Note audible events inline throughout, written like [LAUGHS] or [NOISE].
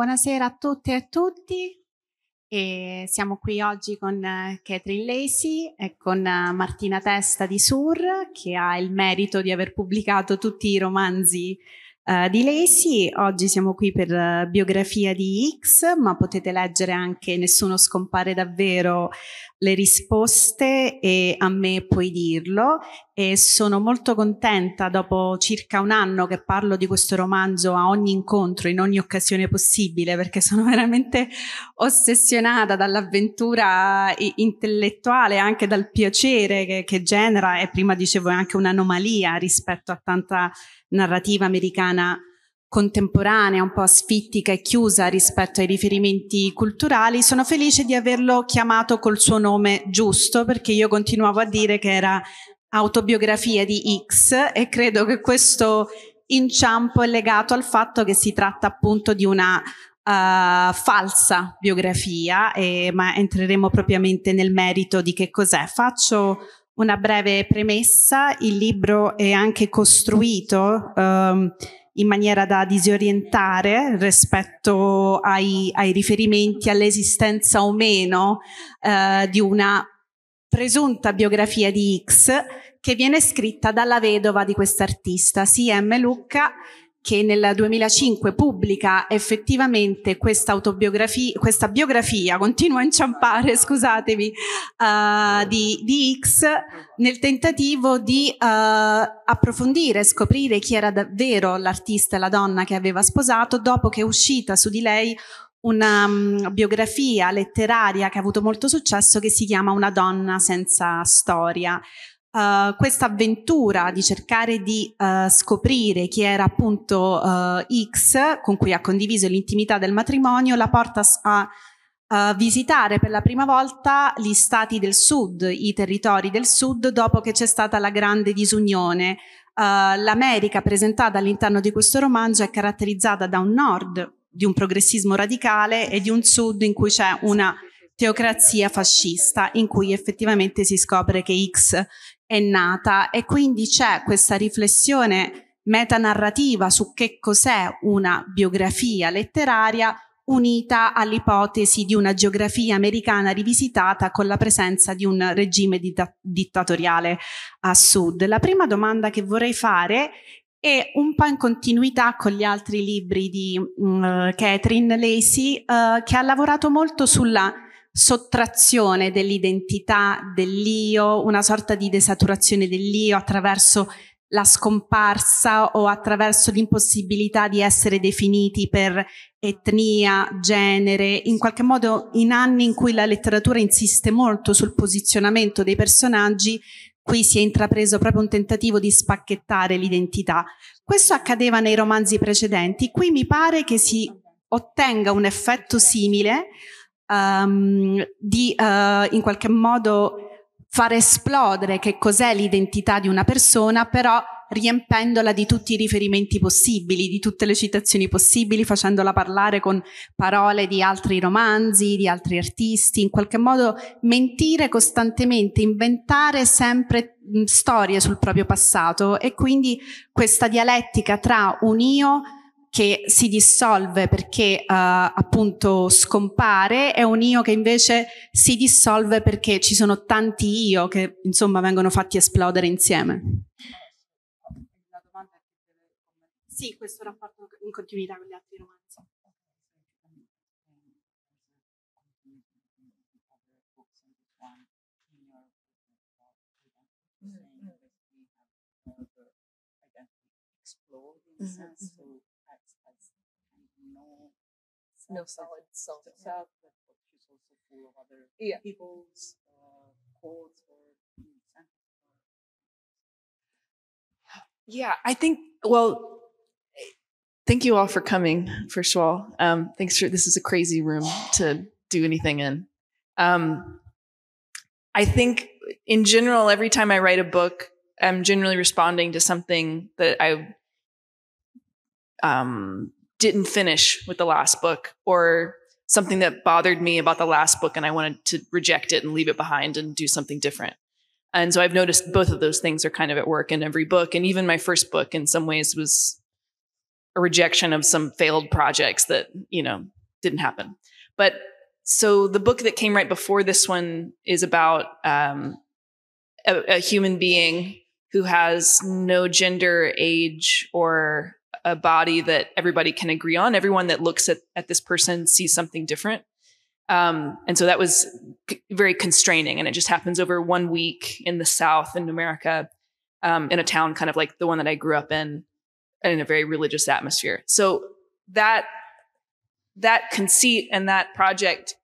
Buonasera a tutte e a tutti. E siamo qui oggi con eh, Catherine Lacey e con eh, Martina Testa di Sur, che ha il merito di aver pubblicato tutti i romanzi eh, di Lacey. Oggi siamo qui per eh, biografia di X, ma potete leggere anche Nessuno scompare davvero le risposte e a me puoi dirlo e sono molto contenta dopo circa un anno che parlo di questo romanzo a ogni incontro, in ogni occasione possibile perché sono veramente ossessionata dall'avventura intellettuale, anche dal piacere che, che genera e prima dicevo è anche un'anomalia rispetto a tanta narrativa americana contemporanea, un po' sfittica e chiusa rispetto ai riferimenti culturali, sono felice di averlo chiamato col suo nome giusto perché io continuavo a dire che era autobiografia di X e credo che questo inciampo è legato al fatto che si tratta appunto di una Uh, falsa biografia, eh, ma entreremo propriamente nel merito di che cos'è. Faccio una breve premessa, il libro è anche costruito um, in maniera da disorientare rispetto ai, ai riferimenti all'esistenza o meno uh, di una presunta biografia di X che viene scritta dalla vedova di quest'artista, C.M. Lucca, che nel 2005 pubblica effettivamente questa autobiografia, questa biografia, continua a inciampare, [LAUGHS] scusatevi, uh, eh, di, di, X nel tentativo di uh, approfondire, scoprire chi era davvero l'artista e la donna che aveva sposato dopo che è uscita su di lei una um, biografia letteraria che ha avuto molto successo che si chiama Una donna senza storia uh, questa avventura di cercare di uh, scoprire chi era appunto uh, X con cui ha condiviso l'intimità del matrimonio la porta a Uh, visitare per la prima volta gli stati del sud, i territori del sud, dopo che c'è stata la grande disunione. Uh, L'America presentata all'interno di questo romanzo è caratterizzata da un nord di un progressismo radicale e di un sud in cui c'è una teocrazia fascista, in cui effettivamente si scopre che X è nata e quindi c'è questa riflessione metanarrativa su che cos'è una biografia letteraria unita all'ipotesi di una geografia americana rivisitata con la presenza di un regime ditta dittatoriale a sud. La prima domanda che vorrei fare è un po' in continuità con gli altri libri di uh, Catherine Lacey, uh, che ha lavorato molto sulla sottrazione dell'identità dell'io, una sorta di desaturazione dell'io attraverso la scomparsa o attraverso l'impossibilità di essere definiti per etnia, genere, in qualche modo in anni in cui la letteratura insiste molto sul posizionamento dei personaggi, qui si è intrapreso proprio un tentativo di spacchettare l'identità. Questo accadeva nei romanzi precedenti, qui mi pare che si ottenga un effetto simile, um, di uh, in qualche modo far esplodere che cos'è l'identità di una persona, però riempendola di tutti i riferimenti possibili, di tutte le citazioni possibili, facendola parlare con parole di altri romanzi, di altri artisti, in qualche modo mentire costantemente, inventare sempre mh, storie sul proprio passato e quindi questa dialettica tra un io che si dissolve perché eh, appunto scompare e un io che invece si dissolve perché ci sono tanti io che insomma vengono fatti esplodere insieme. Sì, questo rapporto in continuità con gli altri romanzi. Mm-hmm. no solid self. Herself, but she's also full of other yeah. people's uh, quotes or yeah, I think. Well, thank you all for coming. First of all, um, thanks for this is a crazy room to do anything in. Um, I think in general, every time I write a book, I'm generally responding to something that I um, didn't finish with the last book or something that bothered me about the last book and I wanted to reject it and leave it behind and do something different. And so I've noticed both of those things are kind of at work in every book. And even my first book, in some ways, was a rejection of some failed projects that, you know, didn't happen. But so the book that came right before this one is about um, a, a human being who has no gender, age, or a body that everybody can agree on. Everyone that looks at, at this person sees something different. Um, and so that was c- very constraining. And it just happens over one week in the South in America, um, in a town kind of like the one that I grew up in, in a very religious atmosphere. So that that conceit and that project,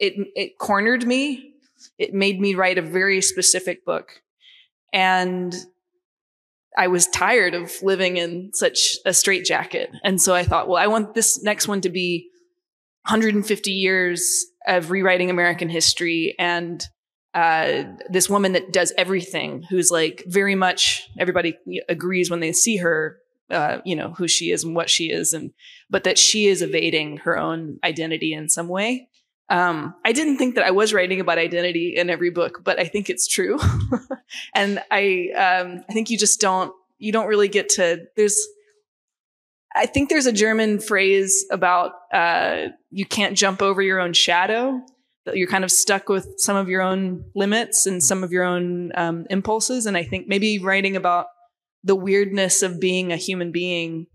it it cornered me. It made me write a very specific book, and I was tired of living in such a straitjacket. And so I thought, well, I want this next one to be 150 years of rewriting American history and uh, this woman that does everything, who's like very much everybody agrees when they see her, uh, you know, who she is and what she is, and but that she is evading her own identity in some way. Um, I didn't think that I was writing about identity in every book, but I think it's true. [LAUGHS] and I, um, I think you just don't, you don't really get to, there's, I think there's a German phrase about, uh, you can't jump over your own shadow. You're kind of stuck with some of your own limits and some of your own um, impulses. And I think maybe writing about the weirdness of being a human being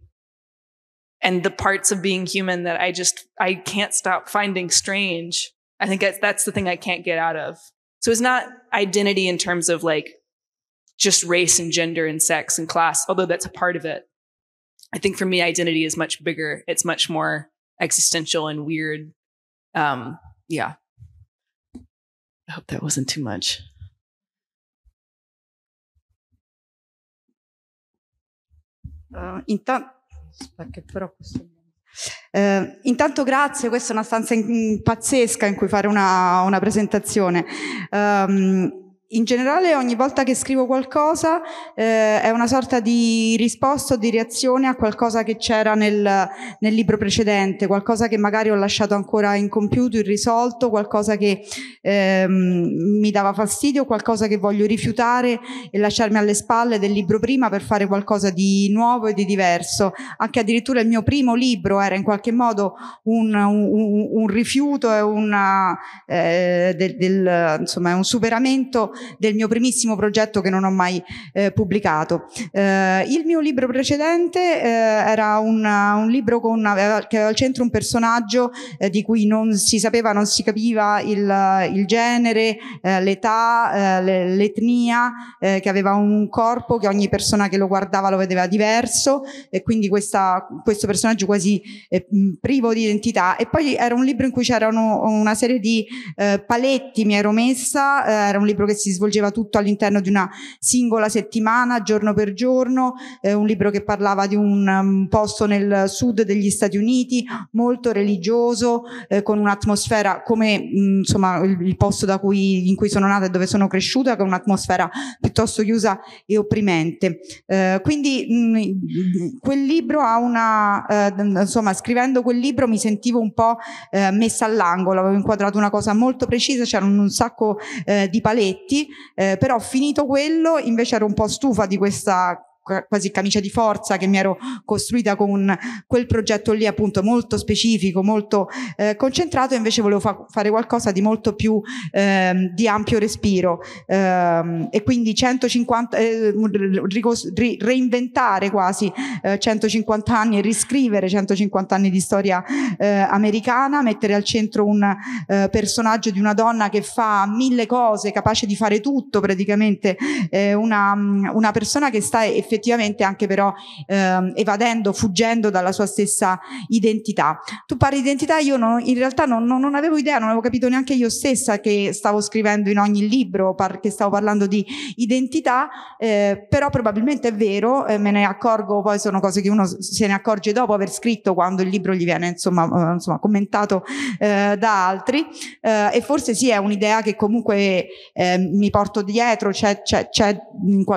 and the parts of being human that I just I can't stop finding strange. I think that's that's the thing I can't get out of. So it's not identity in terms of like just race and gender and sex and class, although that's a part of it. I think for me, identity is much bigger. It's much more existential and weird. Um, yeah. I hope that wasn't too much. Uh, in, perché però questo... Eh, intanto grazie, questa è una stanza in, in, pazzesca in cui fare una, una presentazione. Um, in generale ogni volta che scrivo qualcosa eh, è una sorta di risposta o di reazione a qualcosa che c'era nel, nel, libro precedente, qualcosa che magari ho lasciato ancora incompiuto, irrisolto, qualcosa che ehm, mi dava fastidio, qualcosa che voglio rifiutare e lasciarmi alle spalle del libro prima per fare qualcosa di nuovo e di diverso. Anche addirittura il mio primo libro era in qualche modo un, un, un rifiuto e una, eh, del, del, insomma, un superamento del mio primissimo progetto che non ho mai eh, pubblicato. Eh, il mio libro precedente eh, era una, un libro con, che aveva al centro un personaggio eh, di cui non si sapeva, non si capiva il, il genere, eh, l'età, eh, l'etnia, che aveva un corpo che ogni persona che lo guardava lo vedeva diverso e quindi questa, questo personaggio quasi privo di identità. E poi era un libro in cui c'erano una serie di paletti, mi ero messa, era un libro che si si svolgeva tutto all'interno di una singola settimana, giorno per giorno, eh, un libro che parlava di un um, posto nel sud degli Stati Uniti, molto religioso, eh, con un'atmosfera come mh, mm, insomma il, il posto da cui, in cui sono nata e dove sono cresciuta, con un'atmosfera piuttosto chiusa e opprimente. Eh, quindi mh, mm, quel libro ha una, eh, insomma scrivendo quel libro mi sentivo un po' eh, messa all'angolo, avevo inquadrato una cosa molto precisa, c'erano un sacco eh, di paletti eh, però finito quello invece ero un po' stufa di questa quasi camicia di forza che mi ero costruita con quel progetto lì appunto molto specifico, molto eh, concentrato, invece volevo fa fare qualcosa di molto più eh, di ampio respiro eh, e quindi 150, eh, reinventare quasi 150 eh, anni e riscrivere 150 anni di storia eh, americana, mettere al centro un personaggio di una donna che fa mille cose, capace di fare tutto praticamente, una, una persona che sta effettivamente effettivamente anche però ehm, evadendo, fuggendo dalla sua stessa identità. Tu parli di identità, io non, in realtà non, non, non, avevo idea, non avevo capito neanche io stessa che stavo scrivendo in ogni libro, par- che stavo parlando di identità, eh, però probabilmente è vero, eh, me ne accorgo, poi sono cose che uno se ne accorge dopo aver scritto quando il libro gli viene insomma, eh, insomma commentato eh, da altri eh, e forse sì è un'idea che comunque eh, mi porto dietro, c'è, c'è, c'è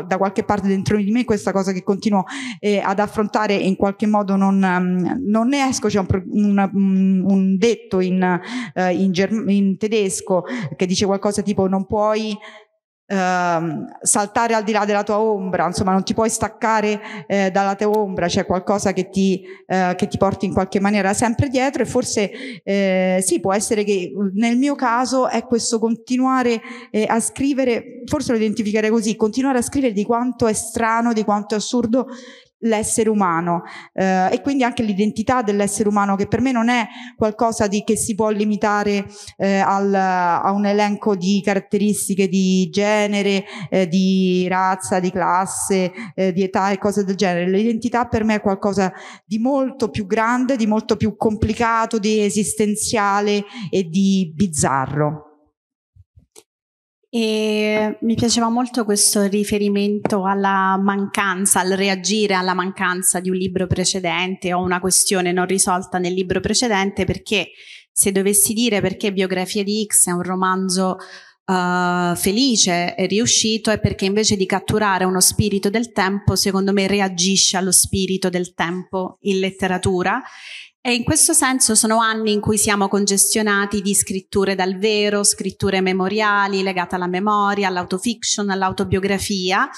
da qualche parte dentro di me questa questa cosa che continuo eh, ad affrontare in qualche modo non, mm, non ne esco, c'è un, un, mm, un detto in, eh, in, in tedesco che dice qualcosa tipo non puoi ehm, saltare al di là della tua ombra, insomma non ti puoi staccare eh, dalla tua ombra, c'è cioè qualcosa che ti, eh, che ti porti in qualche maniera sempre dietro e forse eh, sì può essere che mm, nel mio caso è questo continuare eh, a scrivere, forse lo identificherei così, continuare a scrivere di quanto è strano, di quanto è assurdo l'essere umano eh, e quindi anche l'identità dell'essere umano che per me non è qualcosa di, che si può limitare eh, al, a un elenco di caratteristiche di genere, eh, di razza, di classe, eh, di età e cose del genere. L'identità per me è qualcosa di molto più grande, di molto più complicato, di esistenziale e di bizzarro. E mi piaceva molto questo riferimento alla mancanza, al reagire alla mancanza di un libro precedente o una questione non risolta nel libro precedente, perché se dovessi dire perché Biografia di X è un romanzo uh, felice e riuscito, è perché invece di catturare uno spirito del tempo, secondo me reagisce allo spirito del tempo in letteratura e in questo senso sono anni in cui siamo congestionati di scritture dal vero, scritture memoriali legate alla memoria, all'autofiction, all'autobiografia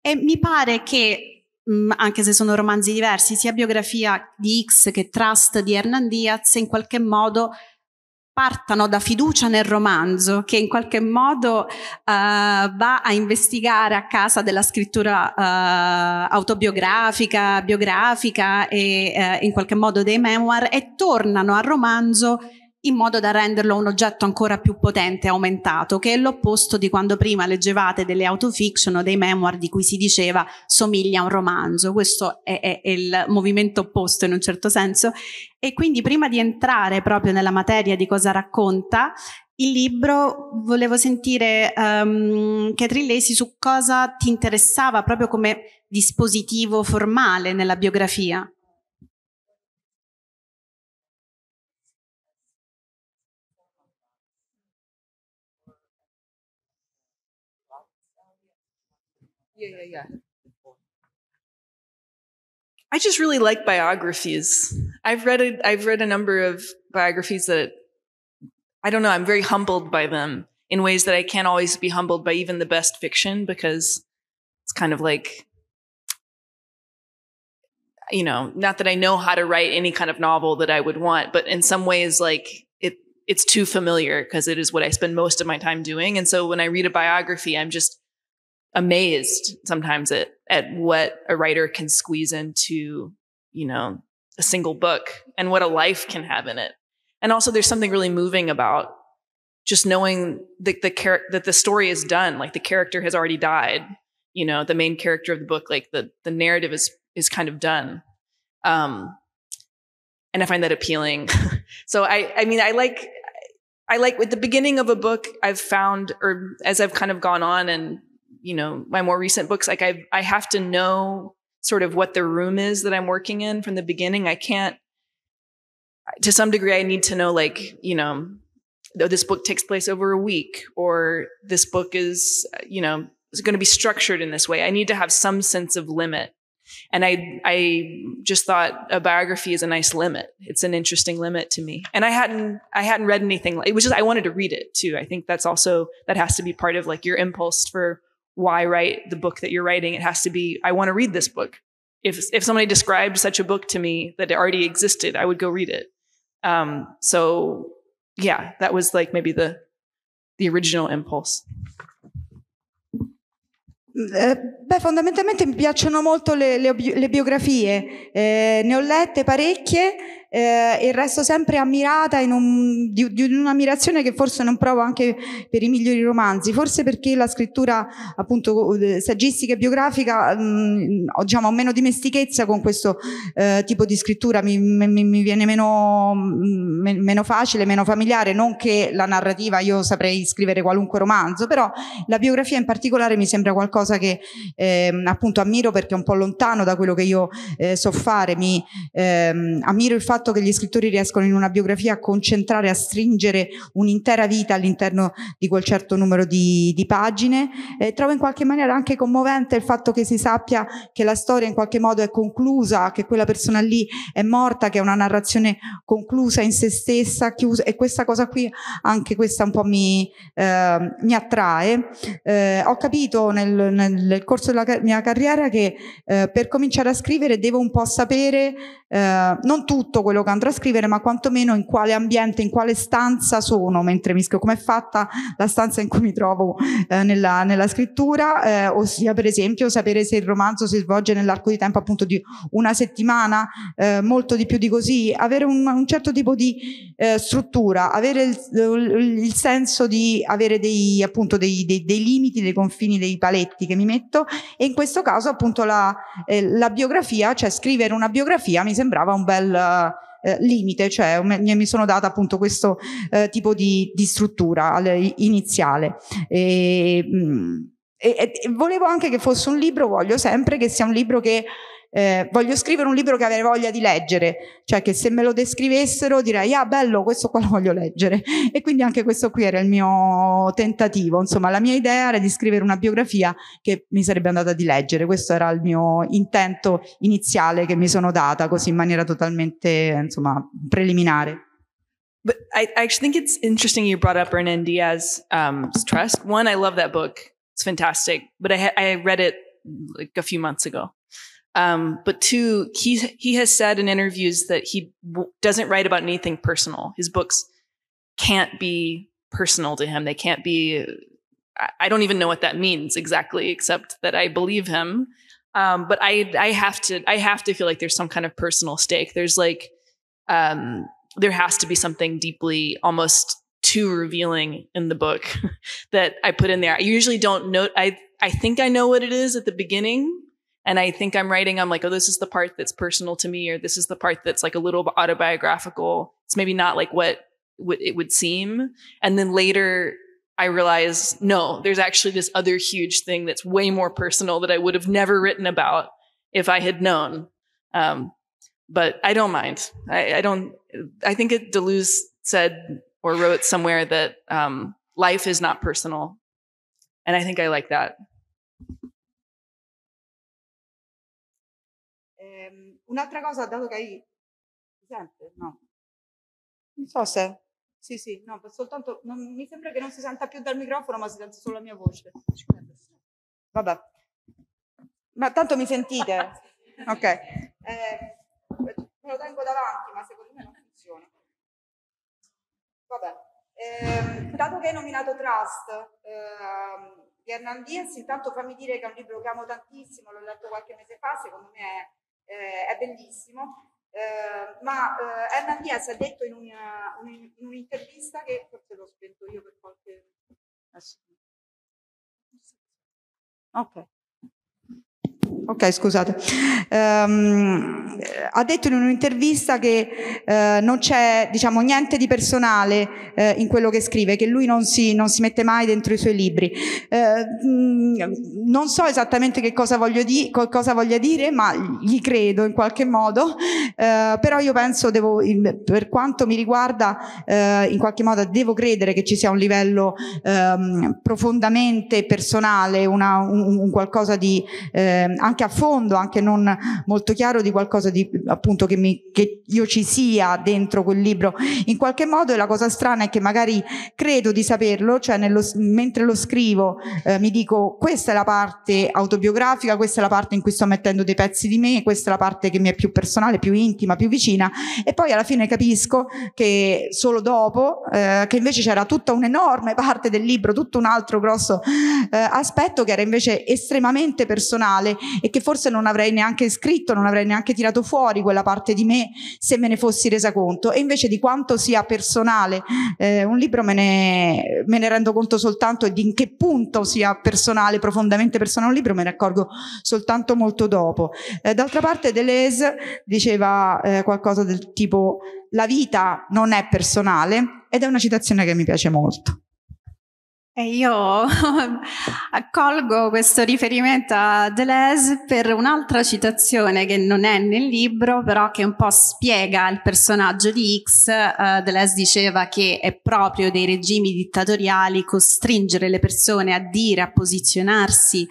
e mi pare che mm, anche se sono romanzi diversi, sia biografia di X che Trust di Hernan Diaz in qualche modo partano da fiducia nel romanzo che in qualche modo uh, va a investigare a casa della scrittura uh, autobiografica, biografica e uh, in qualche modo dei memoir e tornano al romanzo in modo da renderlo un oggetto ancora più potente, e aumentato, che è l'opposto di quando prima leggevate delle autofiction o dei memoir di cui si diceva somiglia a un romanzo. Questo è, è, è il movimento opposto in un certo senso. E quindi prima di entrare proprio nella materia di cosa racconta, il libro volevo sentire um, ehm, Catherine Lacey su cosa ti interessava proprio come dispositivo formale nella biografia. Yeah, yeah, yeah. I just really like biographies. I've read a, I've read a number of biographies that I don't know. I'm very humbled by them in ways that I can't always be humbled by even the best fiction because it's kind of like you know, not that I know how to write any kind of novel that I would want, but in some ways like it it's too familiar because it is what I spend most of my time doing. And so when I read a biography, I'm just amazed sometimes at at what a writer can squeeze into, you know, a single book and what a life can have in it. And also there's something really moving about just knowing that the character that the story is done, like the character has already died, you know, the main character of the book, like the the narrative is is kind of done. Um and I find that appealing. [LAUGHS] so I I mean I like I like with the beginning of a book I've found or as I've kind of gone on and you know my more recent books like i i have to know sort of what the room is that i'm working in from the beginning i can't to some degree i need to know like you know oh, this book takes place over a week or this book is you know is going to be structured in this way i need to have some sense of limit and i i just thought a biography is a nice limit it's an interesting limit to me and i hadn't i hadn't read anything it was just i wanted to read it too i think that's also that has to be part of like your impulse for why write the book that you're writing? It has to be, I want to read this book. If, if somebody described such a book to me that already existed, I would go read it. Um, so yeah, that was like maybe the, the original impulse. Eh, beh, fondamentalmente mi piacciono molto le, le, le biografie, eh, ne ho lette parecchie eh, e resto sempre ammirata un, di, di un'ammirazione che forse non provo anche per i migliori romanzi, forse perché la scrittura appunto eh, saggistica e biografica mh, mm, ho, diciamo, meno dimestichezza con questo eh, tipo di scrittura, mi, mi, mi viene meno, mh, mm, meno facile, meno familiare, non che la narrativa io saprei scrivere qualunque romanzo, però la biografia in particolare mi sembra qualcosa che eh, appunto ammiro perché è un po' lontano da quello che io eh, so fare, mi ehm, ammiro il fatto fatto che gli scrittori riescono in una biografia a concentrare, a stringere un'intera vita all'interno di quel certo numero di, di pagine. Eh, trovo in qualche maniera anche commovente il fatto che si sappia che la storia in qualche modo è conclusa, che quella persona lì è morta, che è una narrazione conclusa in se stessa, chiusa. E questa cosa qui, anche questa un po' mi, eh, mi attrae. Eh, ho capito nel, nel, corso della mia carriera che eh, per cominciare a scrivere devo un po' sapere eh, non tutto quello quello che andrò a scrivere, ma quantomeno in quale ambiente, in quale stanza sono mentre mi scrivo, com'è fatta la stanza in cui mi trovo eh, nella, nella, scrittura, eh, ossia per esempio sapere se il romanzo si svolge nell'arco di tempo appunto di una settimana, eh, molto di più di così, avere un, un certo tipo di eh, struttura, avere il, il, il, senso di avere dei, appunto dei, dei, dei, limiti, dei confini, dei paletti che mi metto e in questo caso appunto la, eh, la biografia, cioè scrivere una biografia mi sembrava un bel eh, limite, cioè mi, mi, sono data appunto questo eh, tipo di, di struttura iniziale. E, mh, mm, e, e volevo anche che fosse un libro, voglio sempre che sia un libro che eh, voglio scrivere un libro che avrei voglia di leggere, cioè che se me lo descrivessero direi ah bello questo qua lo voglio leggere [LAUGHS] e quindi anche questo qui era il mio tentativo, insomma la mia idea era di scrivere una biografia che mi sarebbe andata di leggere, questo era il mio intento iniziale che mi sono data così in maniera totalmente insomma preliminare. But I, I think it's interesting you brought up Hernan Diaz um, Trust. One, I love that book. It's fantastic. But I, I read it like a few months ago. Um, but two, he he has said in interviews that he w- doesn't write about anything personal. His books can't be personal to him. They can't be. I, don't even know what that means exactly, except that I believe him. Um, but I I have to I have to feel like there's some kind of personal stake. There's like um, there has to be something deeply almost too revealing in the book [LAUGHS] that I put in there. I usually don't note. I I think I know what it is at the beginning and I think I'm writing, I'm like, oh, this is the part that's personal to me, or this is the part that's like a little autobiographical. It's maybe not like what w- it would seem. And then later, I realize, no, there's actually this other huge thing that's way more personal that I would have never written about if I had known. Um, but I don't mind. I, I don't, I think it, Deleuze said or wrote somewhere that um, life is not personal. And I think I like that. Un'altra cosa, dato che hai... Sente? No. Non so se... Sì, sì, no, soltanto... Non, mi sembra che non si senta più dal microfono, ma si sente solo la mia voce. Vabbè. Ma tanto mi sentite? [LAUGHS] ok. Eh, me lo tengo davanti, ma secondo me non funziona. Vabbè. Eh, dato che hai nominato Trust eh, di Hernandez, intanto fammi dire che è un libro che amo tantissimo, l'ho letto qualche mese fa, secondo me è eh, è bellissimo. Eh, ma eh, MPS ha detto in, una, un, in un'intervista che forse l'ho spento io per qualche... Ok ok scusate, um, ha detto in un'intervista che uh, non c'è diciamo, niente di personale uh, in quello che scrive, che lui non si, non si, mette mai dentro i suoi libri. Uh, non so esattamente che cosa, di cosa, voglia dire, ma gli credo in qualche modo, eh, però io penso, devo, in, per quanto mi riguarda, in qualche modo devo credere che ci sia un livello um, profondamente personale, una, un, un, qualcosa di... Eh, anche a fondo, anche non molto chiaro di qualcosa di, appunto, che, mi, che io ci sia dentro quel libro. In qualche modo e la cosa strana è che magari credo di saperlo, cioè nello, mentre lo scrivo eh, mi dico questa è la parte autobiografica, questa è la parte in cui sto mettendo dei pezzi di me, questa è la parte che mi è più personale, più intima, più vicina e poi alla fine capisco che solo dopo eh, che invece c'era tutta un'enorme parte del libro, tutto un altro grosso eh, aspetto che era invece estremamente personale e che forse non avrei neanche scritto, non avrei neanche tirato fuori quella parte di me se me ne fossi resa conto e invece di quanto sia personale eh, un libro me ne, me ne rendo conto soltanto e di in che punto sia personale, profondamente personale un libro me ne accorgo soltanto molto dopo. Eh, d'altra parte Deleuze diceva eh, qualcosa del tipo la vita non è personale ed è una citazione che mi piace molto. E io [LAUGHS] accolgo questo riferimento a Deleuze per un'altra citazione che non è nel libro, però che un po' spiega il personaggio di X. Eh, Deleuze diceva che è proprio dei regimi dittatoriali costringere le persone a dire, a posizionarsi,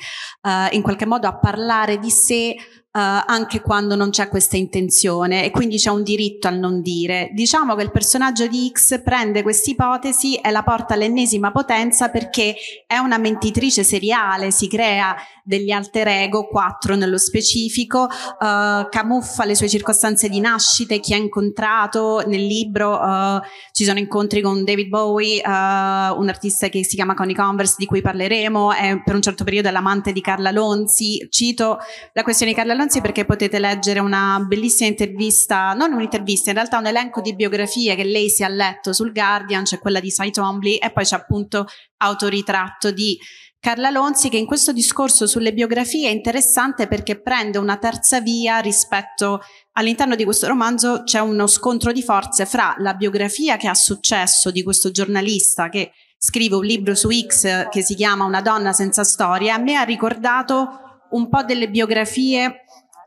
eh, in qualche modo a parlare di sé eh, anche quando non c'è questa intenzione e quindi c'è un diritto al non dire. Diciamo che il personaggio di X prende questa ipotesi e la porta all'ennesima potenza perché è una mentitrice seriale, si crea degli alter ego, quattro nello specifico, eh, camuffa le sue circostanze di nascite, chi ha incontrato nel libro eh, ci sono incontri con David Bowie, eh, un artista che si chiama Connie Converse di cui parleremo, è per un certo periodo l'amante di Carla Lonzi, cito la questione di Carla Lonzi Ranzi perché potete leggere una bellissima intervista, non un'intervista, in realtà un elenco di biografie che lei si è letto sul Guardian, c'è cioè quella di Sai Tombly e poi c'è appunto autoritratto di Carla Lonzi che in questo discorso sulle biografie è interessante perché prende una terza via rispetto all'interno di questo romanzo c'è uno scontro di forze fra la biografia che ha successo di questo giornalista che scrive un libro su X che si chiama Una donna senza storia, a me ha ricordato un po' delle biografie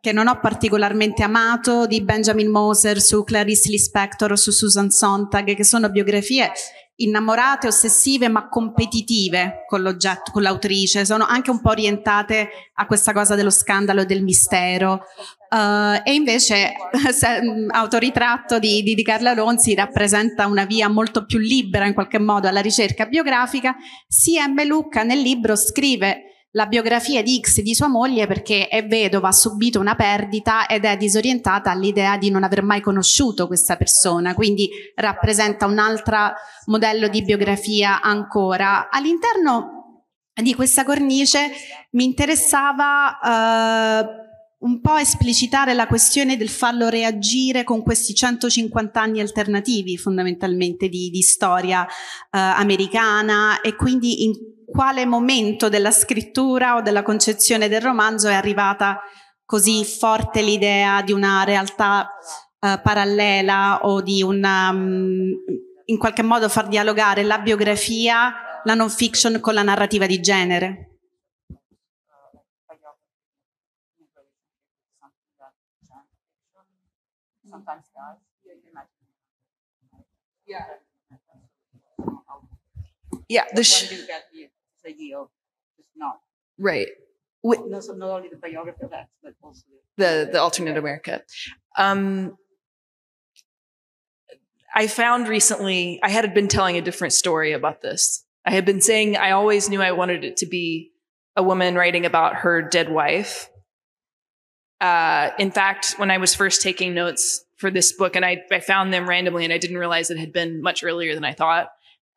che non ho particolarmente amato di Benjamin Moser su Clarice Lispector o su Susan Sontag, che sono biografie innamorate, ossessive, ma competitive con l'oggetto, con l'autrice, sono anche un po' orientate a questa cosa dello scandalo e del mistero. Uh, e invece [LAUGHS] mm, Autoritratto di, di, di Carla Ronzi rappresenta una via molto più libera in qualche modo alla ricerca biografica. C.M. Lucca nel libro scrive la biografia di X di sua moglie perché è vedova, ha subito una perdita ed è disorientata all'idea di non aver mai conosciuto questa persona, quindi rappresenta un altro modello di biografia ancora. All'interno di questa cornice mi interessava eh, un po' esplicitare la questione del farlo reagire con questi 150 anni alternativi fondamentalmente di, di storia eh, americana e quindi in quale momento della scrittura o della concezione del romanzo è arrivata così forte l'idea di una realtà eh, parallela o di una, um, in qualche modo far dialogare la biografia, la non fiction con la narrativa di genere? Yeah, the sh- the yield is not right we, no, so not only the biography of that but also the the, the alternate america um, i found recently i had been telling a different story about this i had been saying i always knew i wanted it to be a woman writing about her dead wife uh, in fact when i was first taking notes for this book and I, I found them randomly and i didn't realize it had been much earlier than i thought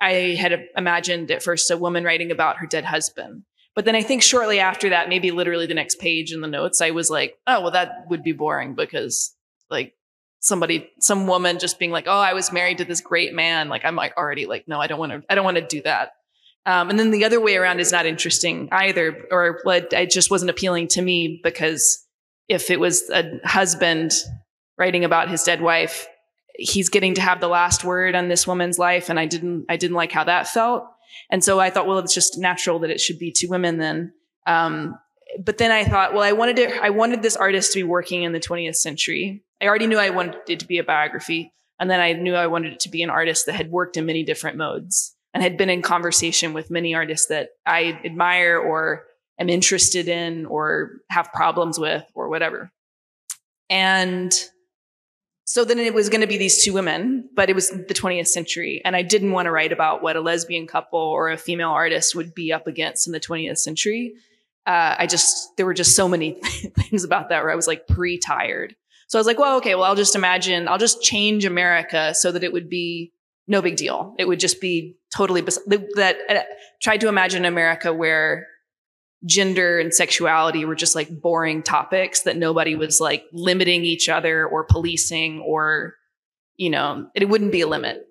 I had imagined at first a woman writing about her dead husband. But then I think shortly after that, maybe literally the next page in the notes, I was like, oh, well, that would be boring because like somebody, some woman just being like, oh, I was married to this great man. Like I'm like already like, no, I don't want to, I don't want to do that. Um, and then the other way around is not interesting either, or what it just wasn't appealing to me because if it was a husband writing about his dead wife, he's getting to have the last word on this woman's life. And I didn't, I didn't like how that felt. And so I thought, well, it's just natural that it should be two women then. Um, but then I thought, well, I wanted to. I wanted this artist to be working in the 20th century. I already knew I wanted it to be a biography. And then I knew I wanted it to be an artist that had worked in many different modes and had been in conversation with many artists that I admire or am interested in or have problems with or whatever. And so then it was going to be these two women, but it was the 20th century. And I didn't want to write about what a lesbian couple or a female artist would be up against in the 20th century. Uh, I just, there were just so many [LAUGHS] things about that where I was like pre tired. So I was like, well, okay, well, I'll just imagine, I'll just change America so that it would be no big deal. It would just be totally, bes- that I uh, tried to imagine America where gender and sexuality were just like boring topics that nobody was like limiting each other or policing or, you know, it wouldn't be a limit.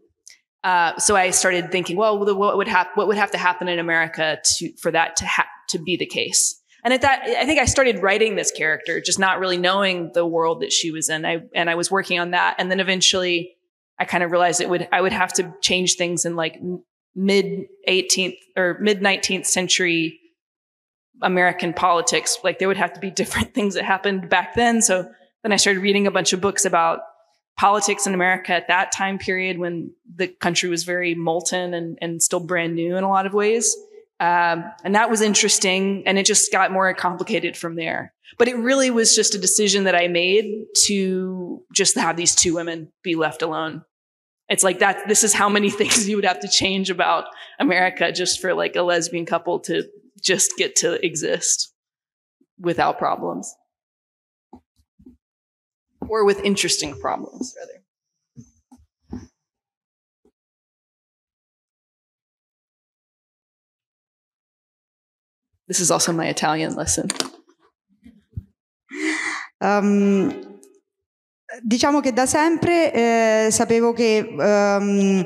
Uh, so I started thinking, well, what would happen? what would have to happen in America to for that to ha- to be the case? And at that, I think I started writing this character, just not really knowing the world that she was in. I and I was working on that, and then eventually, I kind of realized it would I would have to change things in like mid 18th or mid 19th century American politics. Like there would have to be different [LAUGHS] things that happened back then. So then I started reading a bunch of books about politics in America at that time period when the country was very molten and, and still brand new in a lot of ways. Um, and that was interesting. And it just got more complicated from there. But it really was just a decision that I made to just have these two women be left alone. It's like that. This is how many [LAUGHS] things you would have to change about America just for like a lesbian couple to just get to exist without problems or with interesting problems rather This is also my Italian lesson. Um, diciamo che da sempre eh, sapevo che um,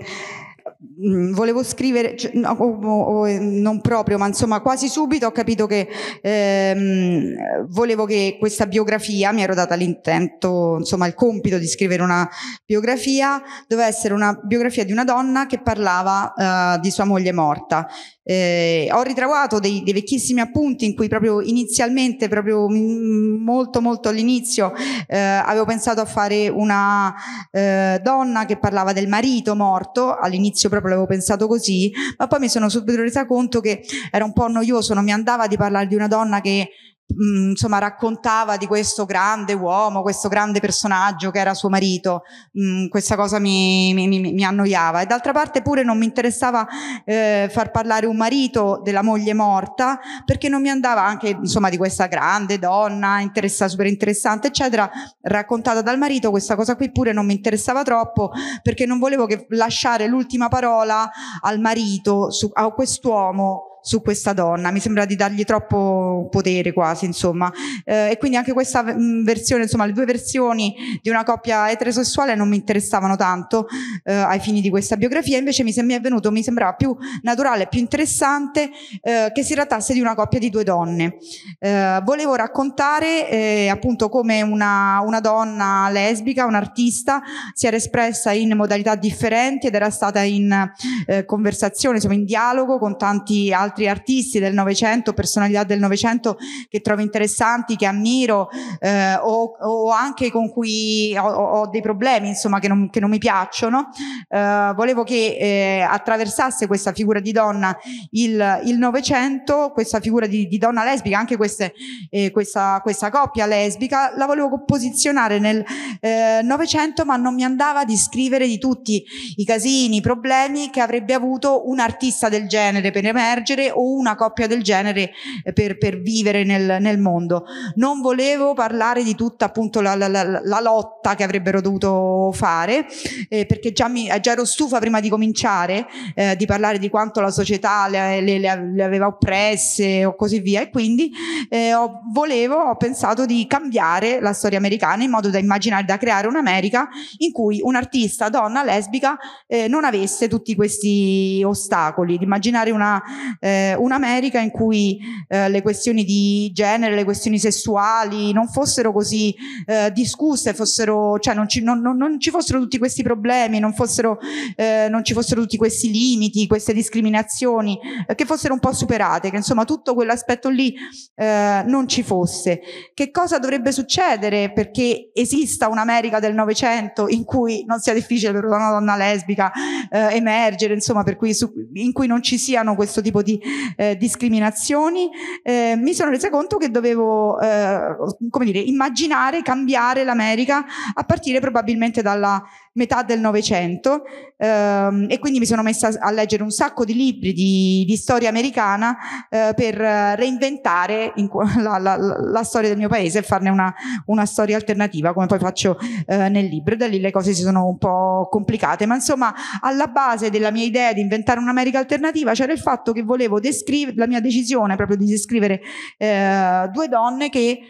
Mm, volevo scrivere, cioè, no, o, o, eh, non proprio, ma insomma quasi subito ho capito che ehm, volevo che questa biografia, mi ero data l'intento, insomma il compito di scrivere una biografia, doveva essere una biografia di una donna che parlava eh, di sua moglie morta. Eh, ho ritrovato dei, dei, vecchissimi appunti in cui proprio inizialmente, proprio molto molto all'inizio, eh, avevo pensato a fare una eh, donna che parlava del marito morto, all'inizio proprio l'avevo pensato così, ma poi mi sono subito resa conto che era un po' noioso, non mi andava di parlare di una donna che Mm, insomma raccontava di questo grande uomo, questo grande personaggio che era suo marito, mh, mm, questa cosa mi, mi, mi, annoiava e d'altra parte pure non mi interessava eh, far parlare un marito della moglie morta perché non mi andava anche insomma di questa grande donna interessa, super interessante eccetera raccontata dal marito questa cosa qui pure non mi interessava troppo perché non volevo che lasciare l'ultima parola al marito su, a quest'uomo su questa donna, mi sembra di dargli troppo potere quasi, insomma. Eh, e quindi anche questa versione, insomma, le due versioni di una coppia eterosessuale non mi interessavano tanto eh, ai fini di questa biografia, invece mi, mi è venuto, mi sembrava più naturale, più interessante eh, che si trattasse di una coppia di due donne. Eh, volevo raccontare eh, appunto come una, una donna lesbica, un'artista, si era espressa in modalità differenti ed era stata in eh, conversazione, insomma in dialogo con tanti altri altri artisti del Novecento, personalità del Novecento che trovo interessanti, che ammiro eh, o, o, anche con cui ho, ho dei problemi, insomma, che non, che non mi piacciono. Eh, volevo che eh, attraversasse questa figura di donna il Novecento, questa figura di, di, donna lesbica, anche queste, eh, questa, questa, coppia lesbica, la volevo posizionare nel eh, Novecento, ma non mi andava di scrivere di tutti i casini, i problemi che avrebbe avuto un artista del genere per emergere genere o una coppia del genere eh, per, per vivere nel, nel, mondo. Non volevo parlare di tutta appunto la, la, la, la lotta che avrebbero dovuto fare, eh, perché già, mi, eh, già, ero stufa prima di cominciare eh, di parlare di quanto la società le, le, le, aveva oppresse o così via e quindi eh, ho, volevo, ho pensato di cambiare la storia americana in modo da immaginare, da creare un'America in cui un'artista donna lesbica eh, non avesse tutti questi ostacoli, di immaginare una, eh, un'America in cui eh, le questioni di genere, le questioni sessuali non fossero così eh, discusse, fossero, cioè non, ci, non, non, non ci fossero tutti questi problemi, non, fossero, eh, non ci fossero tutti questi limiti, queste discriminazioni, eh, che fossero un po' superate, che insomma tutto quell'aspetto lì eh, non ci fosse. Che cosa dovrebbe succedere perché esista un'America del Novecento in cui non sia difficile per una donna lesbica eh, emergere, insomma, per cui su, in cui non ci siano questo tipo di eh, discriminazioni, eh, mi sono resa conto che dovevo, eh, come dire, immaginare, cambiare l'America a partire probabilmente dalla metà del Novecento ehm, e quindi mi sono messa a leggere un sacco di libri di, di storia americana eh, per reinventare in, [LAUGHS] la, la, la, storia del mio paese e farne una, una storia alternativa come poi faccio eh, nel libro. Da lì le cose si sono un po' complicate, ma insomma alla base della mia idea di inventare un'America alternativa c'era il fatto che volevo descrivere, la mia decisione proprio di descrivere eh, due donne che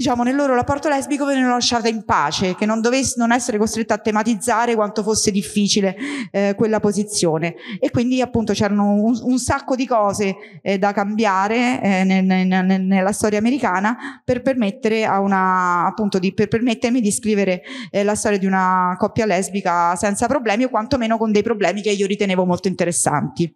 diciamo, nel loro rapporto lesbico venivano lasciate in pace, che non dovessero essere costrette a tematizzare quanto fosse difficile eh, quella posizione. E quindi appunto c'erano un, un, sacco di cose eh, da cambiare eh, nel, nel, nella storia americana per, permettere a una, appunto, di, per permettermi di scrivere eh, la storia di una coppia lesbica senza problemi o quantomeno con dei problemi che io ritenevo molto interessanti.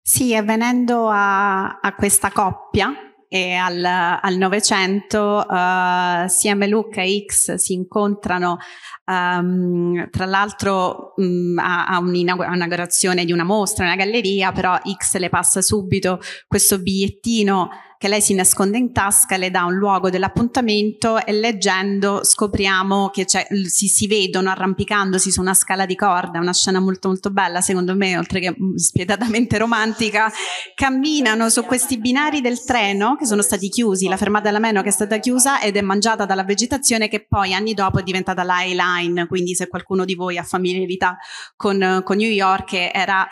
Sì, e venendo a, a questa coppia, e al al Novecento uh, CM Look e X si incontrano um, tra l'altro um, a, a un'inaugurazione di una mostra, una galleria, però X le passa subito questo bigliettino che lei si nasconde in tasca, le dà un luogo dell'appuntamento e leggendo scopriamo che si, si, vedono arrampicandosi su una scala di corda, una scena molto molto bella secondo me, oltre che mm, spietatamente [LAUGHS] romantica, camminano su questi binari del treno che sono stati chiusi, la fermata della Meno che è stata chiusa ed è mangiata dalla vegetazione che poi anni dopo è diventata la A-Line, quindi se qualcuno di voi ha familiarità con, con New York era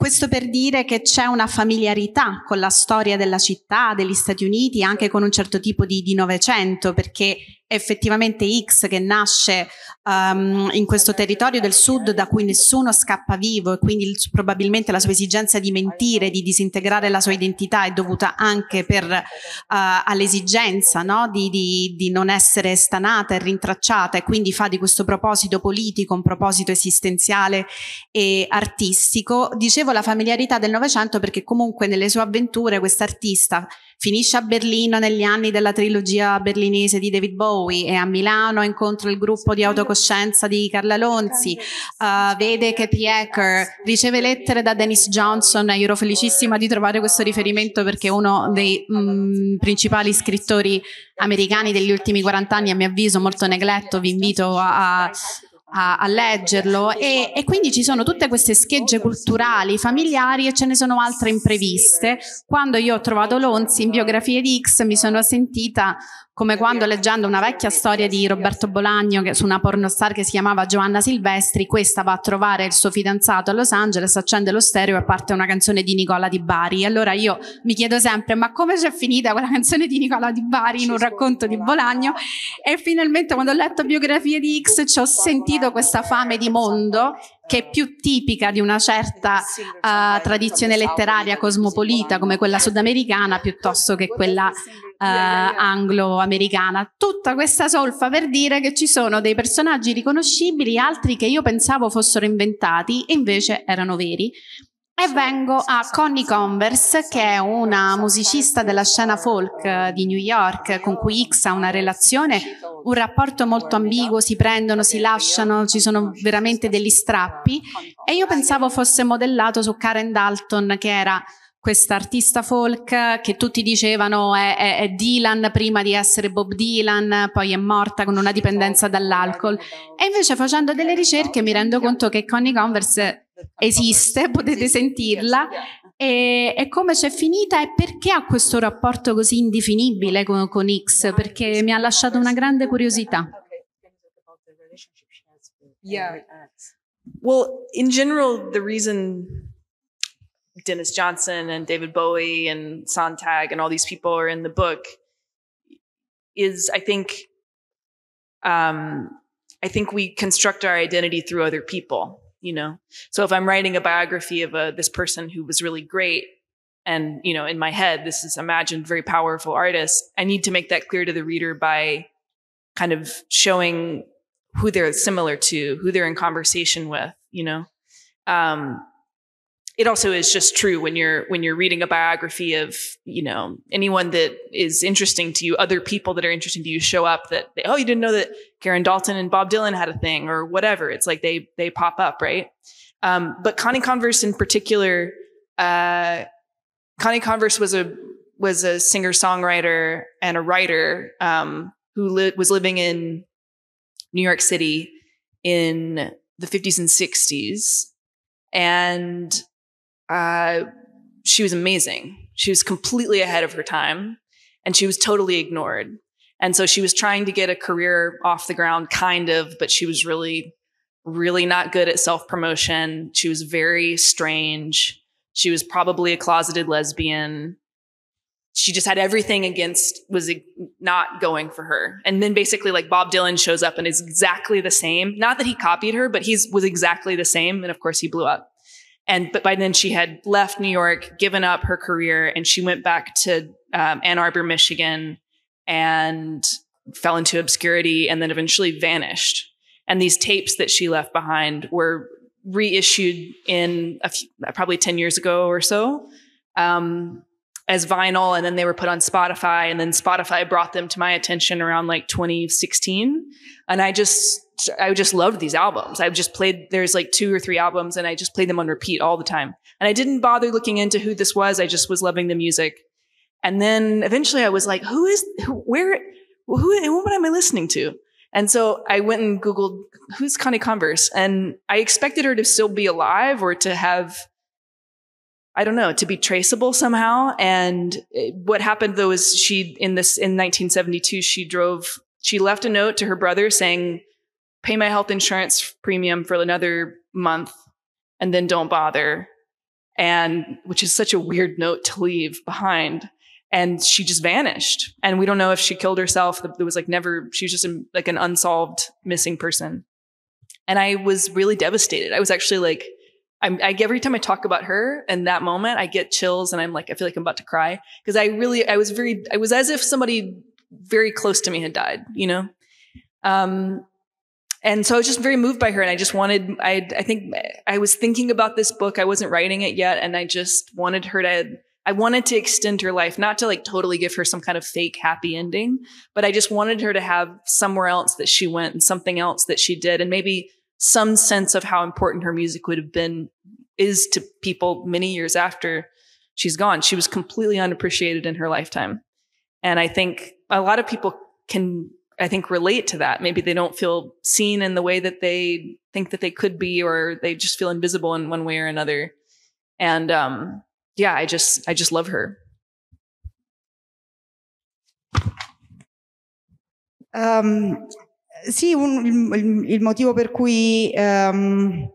questo per dire che c'è una familiarità con la storia della città, degli Stati Uniti, anche con un certo tipo di, di Novecento, perché effettivamente X che nasce um, in questo territorio del sud da cui nessuno scappa vivo e quindi probabilmente la sua esigenza di mentire, di disintegrare la sua identità è dovuta anche per, uh, all'esigenza no? di, di, di, non essere stanata e rintracciata e quindi fa di questo proposito politico un proposito esistenziale e artistico. Dicevo la familiarità del Novecento perché comunque nelle sue avventure quest'artista Finisce a Berlino negli anni della trilogia berlinese di David Bowie e a Milano incontra il gruppo di autocoscienza di Carla Lonzi, uh, vede Katie Hacker, riceve lettere da Dennis Johnson Io ero felicissima di trovare questo riferimento perché è uno dei mh, mm, principali scrittori americani degli ultimi 40 anni, a mio avviso molto negletto, vi invito a, a a, a leggerlo e, e, quindi ci sono tutte queste schegge culturali, familiari e ce ne sono altre impreviste. Quando io ho trovato Lonzi in biografie di X mi sono sentita come quando leggendo una vecchia storia di Roberto Bolagno che, su una pornostar che si chiamava Giovanna Silvestri, questa va a trovare il suo fidanzato a Los Angeles, accende lo stereo e parte una canzone di Nicola di Bari. Allora io mi chiedo sempre, ma come c'è finita quella canzone di Nicola di Bari in un racconto di Bolagno? E finalmente quando ho letto biografie di X ci ho sentito questa fame di mondo che è più tipica di una certa uh, tradizione letteraria cosmopolita come quella sudamericana piuttosto che quella eh, anglo-americana. Tutta questa solfa per dire che ci sono dei personaggi riconoscibili, altri che io pensavo fossero inventati e invece erano veri. E vengo a Connie Converse, che è una musicista della scena folk eh, di New York, con cui X ha una relazione, un rapporto molto ambiguo, si prendono, si lasciano, ci sono veramente degli strappi. E io pensavo fosse modellato su Karen Dalton, che era questa artista folk che tutti dicevano è, è, è, Dylan prima di essere Bob Dylan, poi è morta con una dipendenza dall'alcol. E invece facendo delle ricerche mi rendo conto che Connie Converse esiste, potete sentirla, e, e come c'è finita e perché ha questo rapporto così indefinibile con, con X, perché mi ha lasciato una grande curiosità. Yeah. Well, in general, the reason Dennis Johnson and David Bowie and Sontag and all these people are in the book is I think um, I think we construct our identity through other people, you know. So if I'm writing a biography of a uh, this person who was really great and you know in my head this is imagined very powerful artist, I need to make that clear to the reader by kind of showing who they're similar to, who they're in conversation with, you know. Um, it also is just true when you're when you're reading a biography of you know anyone that is interesting to you other people that are interesting to you show up that they, oh you didn't know that karen dalton and bob dylan had a thing or whatever it's like they they pop up right um, but connie converse in particular uh, connie converse was a was a singer songwriter and a writer um, who li- was living in new york city in the 50s and 60s and uh, she was amazing. She was completely ahead of her time and she was totally ignored. And so she was trying to get a career off the ground, kind of, but she was really, really not good at self promotion. She was very strange. She was probably a closeted lesbian. She just had everything against was not going for her. And then basically like Bob Dylan shows up and is exactly the same. Not that he copied her, but he was exactly the same. And of course he blew up. And, but by then she had left New York, given up her career, and she went back to um, Ann Arbor, Michigan, and fell into obscurity and then eventually vanished. And these tapes that she left behind were reissued in few, probably 10 years ago or so. Um, as vinyl and then they were put on Spotify and then Spotify brought them to my attention around like 2016 and I just I just loved these albums. I've just played there's like two or three albums and I just played them on repeat all the time. And I didn't bother looking into who this was. I just was loving the music. And then eventually I was like, who is who, where who What am I listening to? And so I went and googled who's Connie Converse and I expected her to still be alive or to have I don't know, to be traceable somehow. And what happened though is she, in this, in 1972, she drove, she left a note to her brother saying, pay my health insurance premium for another month and then don't bother. And which is such a weird note to leave behind. And she just vanished. And we don't know if she killed herself. There was like never, she was just um, like an unsolved missing person. And I was really devastated. I was actually like, I'm, I, every time I talk about her and that moment, I get chills and I'm like, I feel like I'm about to cry because I really, I was very, I was as if somebody very close to me had died, you know? Um, and so I was just very moved by her. And I just wanted, I, I think I was thinking about this book. I wasn't writing it yet. And I just wanted her to, I wanted to extend her life, not to like totally give her some kind of fake happy ending, but I just wanted her to have somewhere else that she went and something else that she did. And maybe, some sense of how important her music would have been is to people many years after she's gone. She was completely unappreciated in her lifetime. And I think a lot of people can, I think, relate to that. Maybe they don't feel seen in the way that they think that they could be, or they just feel invisible in one way or another. And um, yeah, I just, I just love her. Um, sì, un, il, il, motivo per cui um,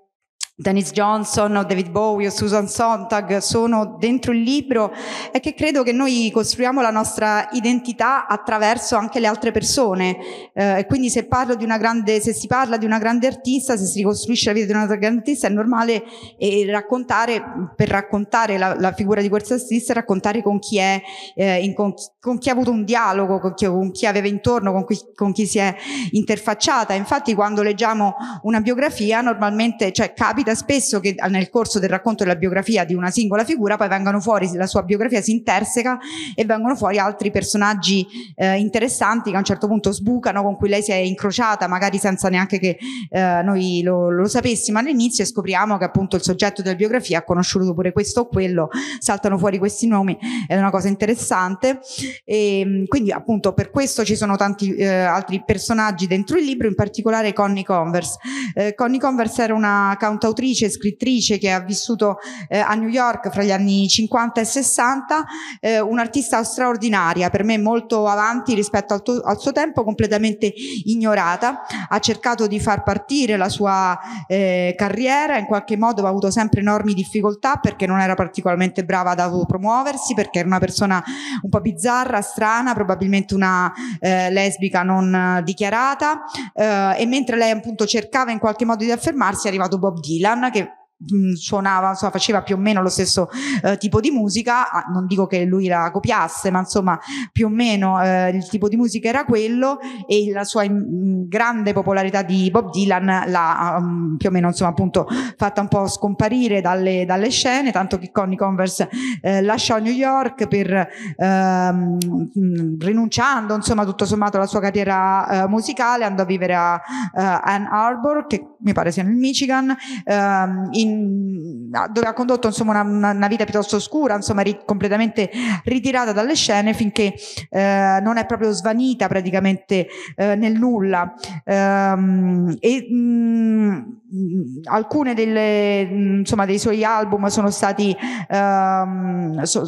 Dennis Johnson o David Bowie o Susan Sontag sono dentro il libro è che credo che noi costruiamo la nostra identità attraverso anche le altre persone eh, e quindi se, grande, se, si parla di una grande artista, se si ricostruisce la vita di una grande artista è normale eh, raccontare, per raccontare la, la figura di questa artista, raccontare con chi è, eh, in, con, con, chi, ha avuto un dialogo, con chi, con chi aveva intorno, con chi, con chi si è interfacciata. Infatti quando leggiamo una biografia normalmente cioè, capita capita spesso che nel corso del racconto della biografia di una singola figura poi vengano fuori, la sua biografia si interseca e vengono fuori altri personaggi eh, interessanti che a un certo punto sbucano, con cui lei si è incrociata, magari senza neanche che eh, noi lo, lo sapessimo all'inizio e scopriamo che appunto il soggetto della biografia ha conosciuto pure questo o quello, saltano fuori questi nomi, è una cosa interessante. E, ehm, quindi appunto per questo ci sono tanti eh, altri personaggi dentro il libro, in particolare Connie Converse. Eh, Connie Converse era una account autrice e scrittrice che ha vissuto eh, a New York fra gli anni 50 e 60, eh, un'artista straordinaria, per me molto avanti rispetto al, al, suo tempo, completamente ignorata, ha cercato di far partire la sua eh, carriera, in qualche modo ha avuto sempre enormi difficoltà perché non era particolarmente brava ad autopromuoversi, perché era una persona un po' bizzarra, strana, probabilmente una eh, lesbica non dichiarata eh, e mentre lei appunto cercava in qualche modo di affermarsi è arrivato Bob Dylan Milan che Mm, suonava, insomma, faceva più o meno lo stesso eh, tipo di musica, ah, non dico che lui la copiasse, ma insomma più o meno eh, il tipo di musica era quello e la sua in, mm, grande popolarità di Bob Dylan l'ha um, più o meno insomma appunto fatta un po' scomparire dalle, dalle scene, tanto che Connie Converse eh, lasciò New York per ehm, rinunciando insomma tutto sommato alla sua carriera eh, musicale, andò a vivere a eh, Ann Arbor che mi pare sia nel Michigan ehm, in in, ah, dove ha condotto insomma, una, una, vita piuttosto oscura, insomma, ri, completamente ritirata dalle scene finché eh, non è proprio svanita praticamente eh, nel nulla. Um, e, mh, mm, alcune delle insomma dei suoi album sono stati ehm, so,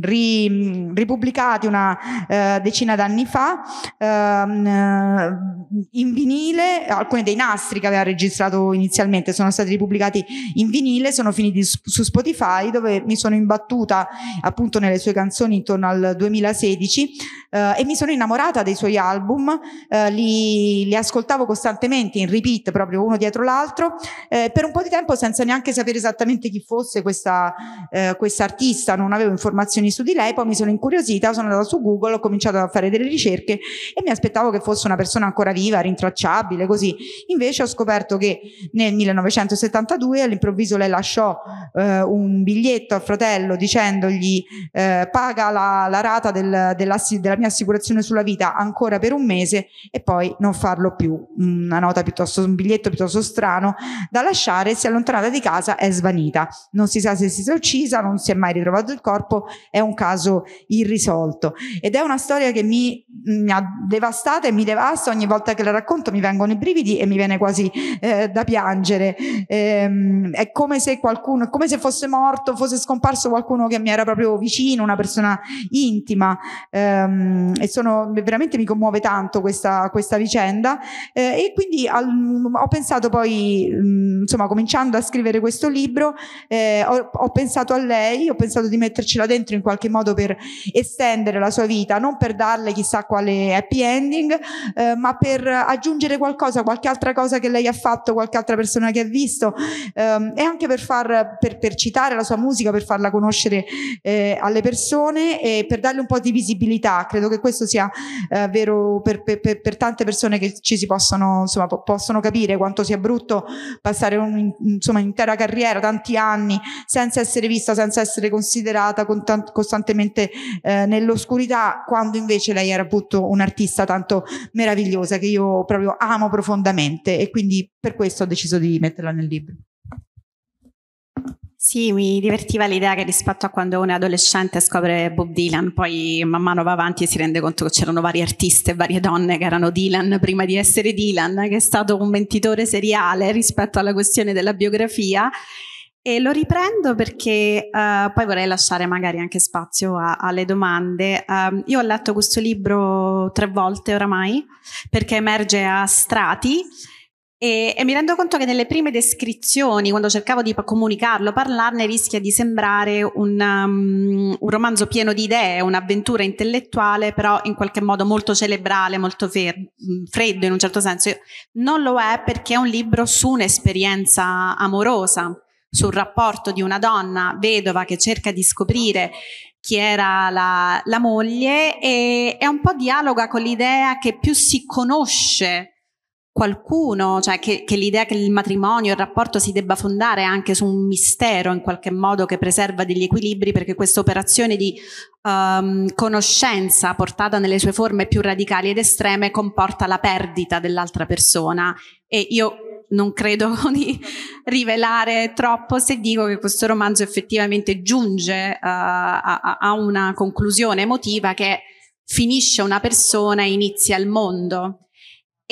ri, ripubblicati una eh, decina d'anni fa ehm, in vinile alcuni dei nastri che aveva registrato inizialmente sono stati ripubblicati in vinile sono finiti su, Spotify dove mi sono imbattuta appunto nelle sue canzoni intorno al 2016 eh, e mi sono innamorata dei suoi album eh, li, li ascoltavo costantemente in repeat proprio uno dietro l'altro teatro, eh, per un po' di tempo senza neanche sapere esattamente chi fosse questa, eh, artista, non avevo informazioni su di lei, poi mi sono incuriosita, sono andata su Google, ho cominciato a fare delle ricerche e mi aspettavo che fosse una persona ancora viva, rintracciabile, così. Invece ho scoperto che nel 1972 all'improvviso lei lasciò eh, un biglietto al fratello dicendogli eh, paga la, la rata del, della, della, mia assicurazione sulla vita ancora per un mese e poi non farlo più. Mm, una nota piuttosto, un biglietto piuttosto strano lontano da lasciare, si è allontanata di casa, è svanita. Non si sa se si sia uccisa, non si è mai ritrovato il corpo, è un caso irrisolto. Ed è una storia che mi, mi mm, ha devastata e mi devasta ogni volta che la racconto, mi vengono i brividi e mi viene quasi eh, da piangere. Ehm, è come se qualcuno, come se fosse morto, fosse scomparso qualcuno che mi era proprio vicino, una persona intima. Ehm, e sono, veramente mi commuove tanto questa, questa vicenda. Eh, e quindi al, ho pensato poi Mm, insomma cominciando a scrivere questo libro eh, ho, ho, pensato a lei, ho pensato di mettercela dentro in qualche modo per estendere la sua vita, non per darle chissà quale happy ending, eh, ma per aggiungere qualcosa, qualche altra cosa che lei ha fatto, qualche altra persona che ha visto ehm, e anche per, far, per, per, citare la sua musica, per farla conoscere eh, alle persone e per darle un po' di visibilità. Credo che questo sia eh, vero per, per, tante persone che ci si possono, insomma, possono capire quanto sia brutto passare un, insomma, un'intera carriera, tanti anni, senza essere vista, senza essere considerata costantemente eh, nell'oscurità, quando invece lei era appunto un'artista tanto meravigliosa che io proprio amo profondamente e quindi per questo ho deciso di metterla nel libro. Sì, mi divertiva l'idea che rispetto a quando un adolescente scopre Bob Dylan, poi man mano va avanti e si rende conto che c'erano varie artiste, e varie donne che erano Dylan prima di essere Dylan, che è stato un mentitore seriale rispetto alla questione della biografia. E lo riprendo perché uh, poi vorrei lasciare magari anche spazio a, alle domande. Uh, io ho letto questo libro tre volte oramai perché emerge a strati e, e, mi rendo conto che nelle prime descrizioni, quando cercavo di comunicarlo, parlarne rischia di sembrare un, um, un romanzo pieno di idee, un'avventura intellettuale, però in qualche modo molto celebrale, molto fer- mm, freddo in un certo senso. Io non lo è perché è un libro su un'esperienza amorosa, sul rapporto di una donna vedova che cerca di scoprire chi era la, la moglie e è un po' dialoga con l'idea che più si conosce qualcuno, cioè che, che l'idea che il matrimonio, il rapporto si debba fondare anche su un mistero in qualche modo che preserva degli equilibri, perché questa operazione di um, conoscenza portata nelle sue forme più radicali ed estreme comporta la perdita dell'altra persona. E io non credo [LAUGHS] di rivelare troppo se dico che questo romanzo effettivamente giunge uh, a, a, una conclusione emotiva che finisce una persona e inizia il mondo.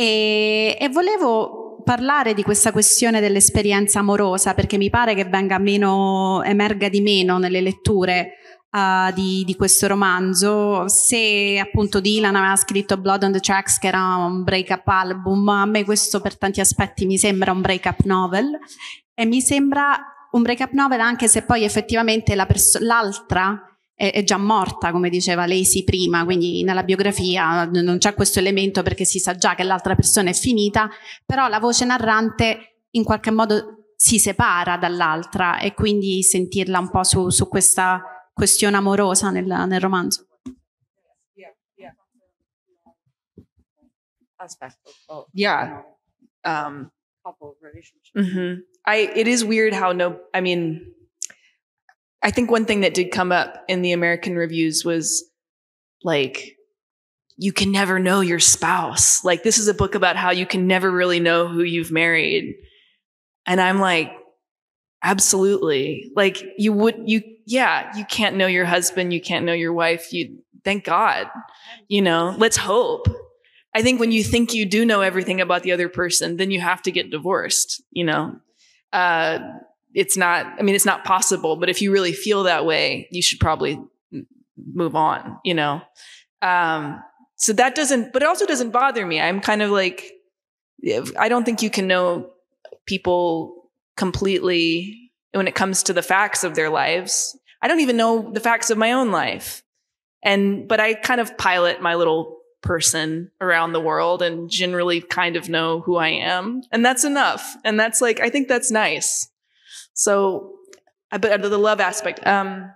E, e volevo parlare di questa questione dell'esperienza amorosa perché mi pare che venga meno, emerga di meno nelle letture uh, di, di, questo romanzo. Se appunto Dylan aveva scritto Blood on the Tracks, che era un break-up album, a me questo per tanti aspetti mi sembra un break-up novel e mi sembra un break-up novel anche se poi effettivamente l'altra è, è già morta, come diceva Lacey prima, quindi nella biografia non c'è questo elemento perché si sa già che l'altra persona è finita, però la voce narrante in qualche modo si separa dall'altra e quindi sentirla un po' su, su questa questione amorosa nel, nel romanzo. aspect of, oh, yeah um, couple relationship. Mm-hmm. I it is weird how no, I mean, I think one thing that did come up in the American reviews was like, you can never know your spouse. Like, this is a book about how you can never really know who you've married. And I'm like, absolutely. Like, you would, you, yeah, you can't know your husband. You can't know your wife. You, thank God, you know, let's hope. I think when you think you do know everything about the other person, then you have to get divorced, you know? Uh, it's not i mean it's not possible but if you really feel that way you should probably move on you know um so that doesn't but it also doesn't bother me i'm kind of like i don't think you can know people completely when it comes to the facts of their lives i don't even know the facts of my own life and but i kind of pilot my little person around the world and generally kind of know who i am and that's enough and that's like i think that's nice so, but the love aspect, um,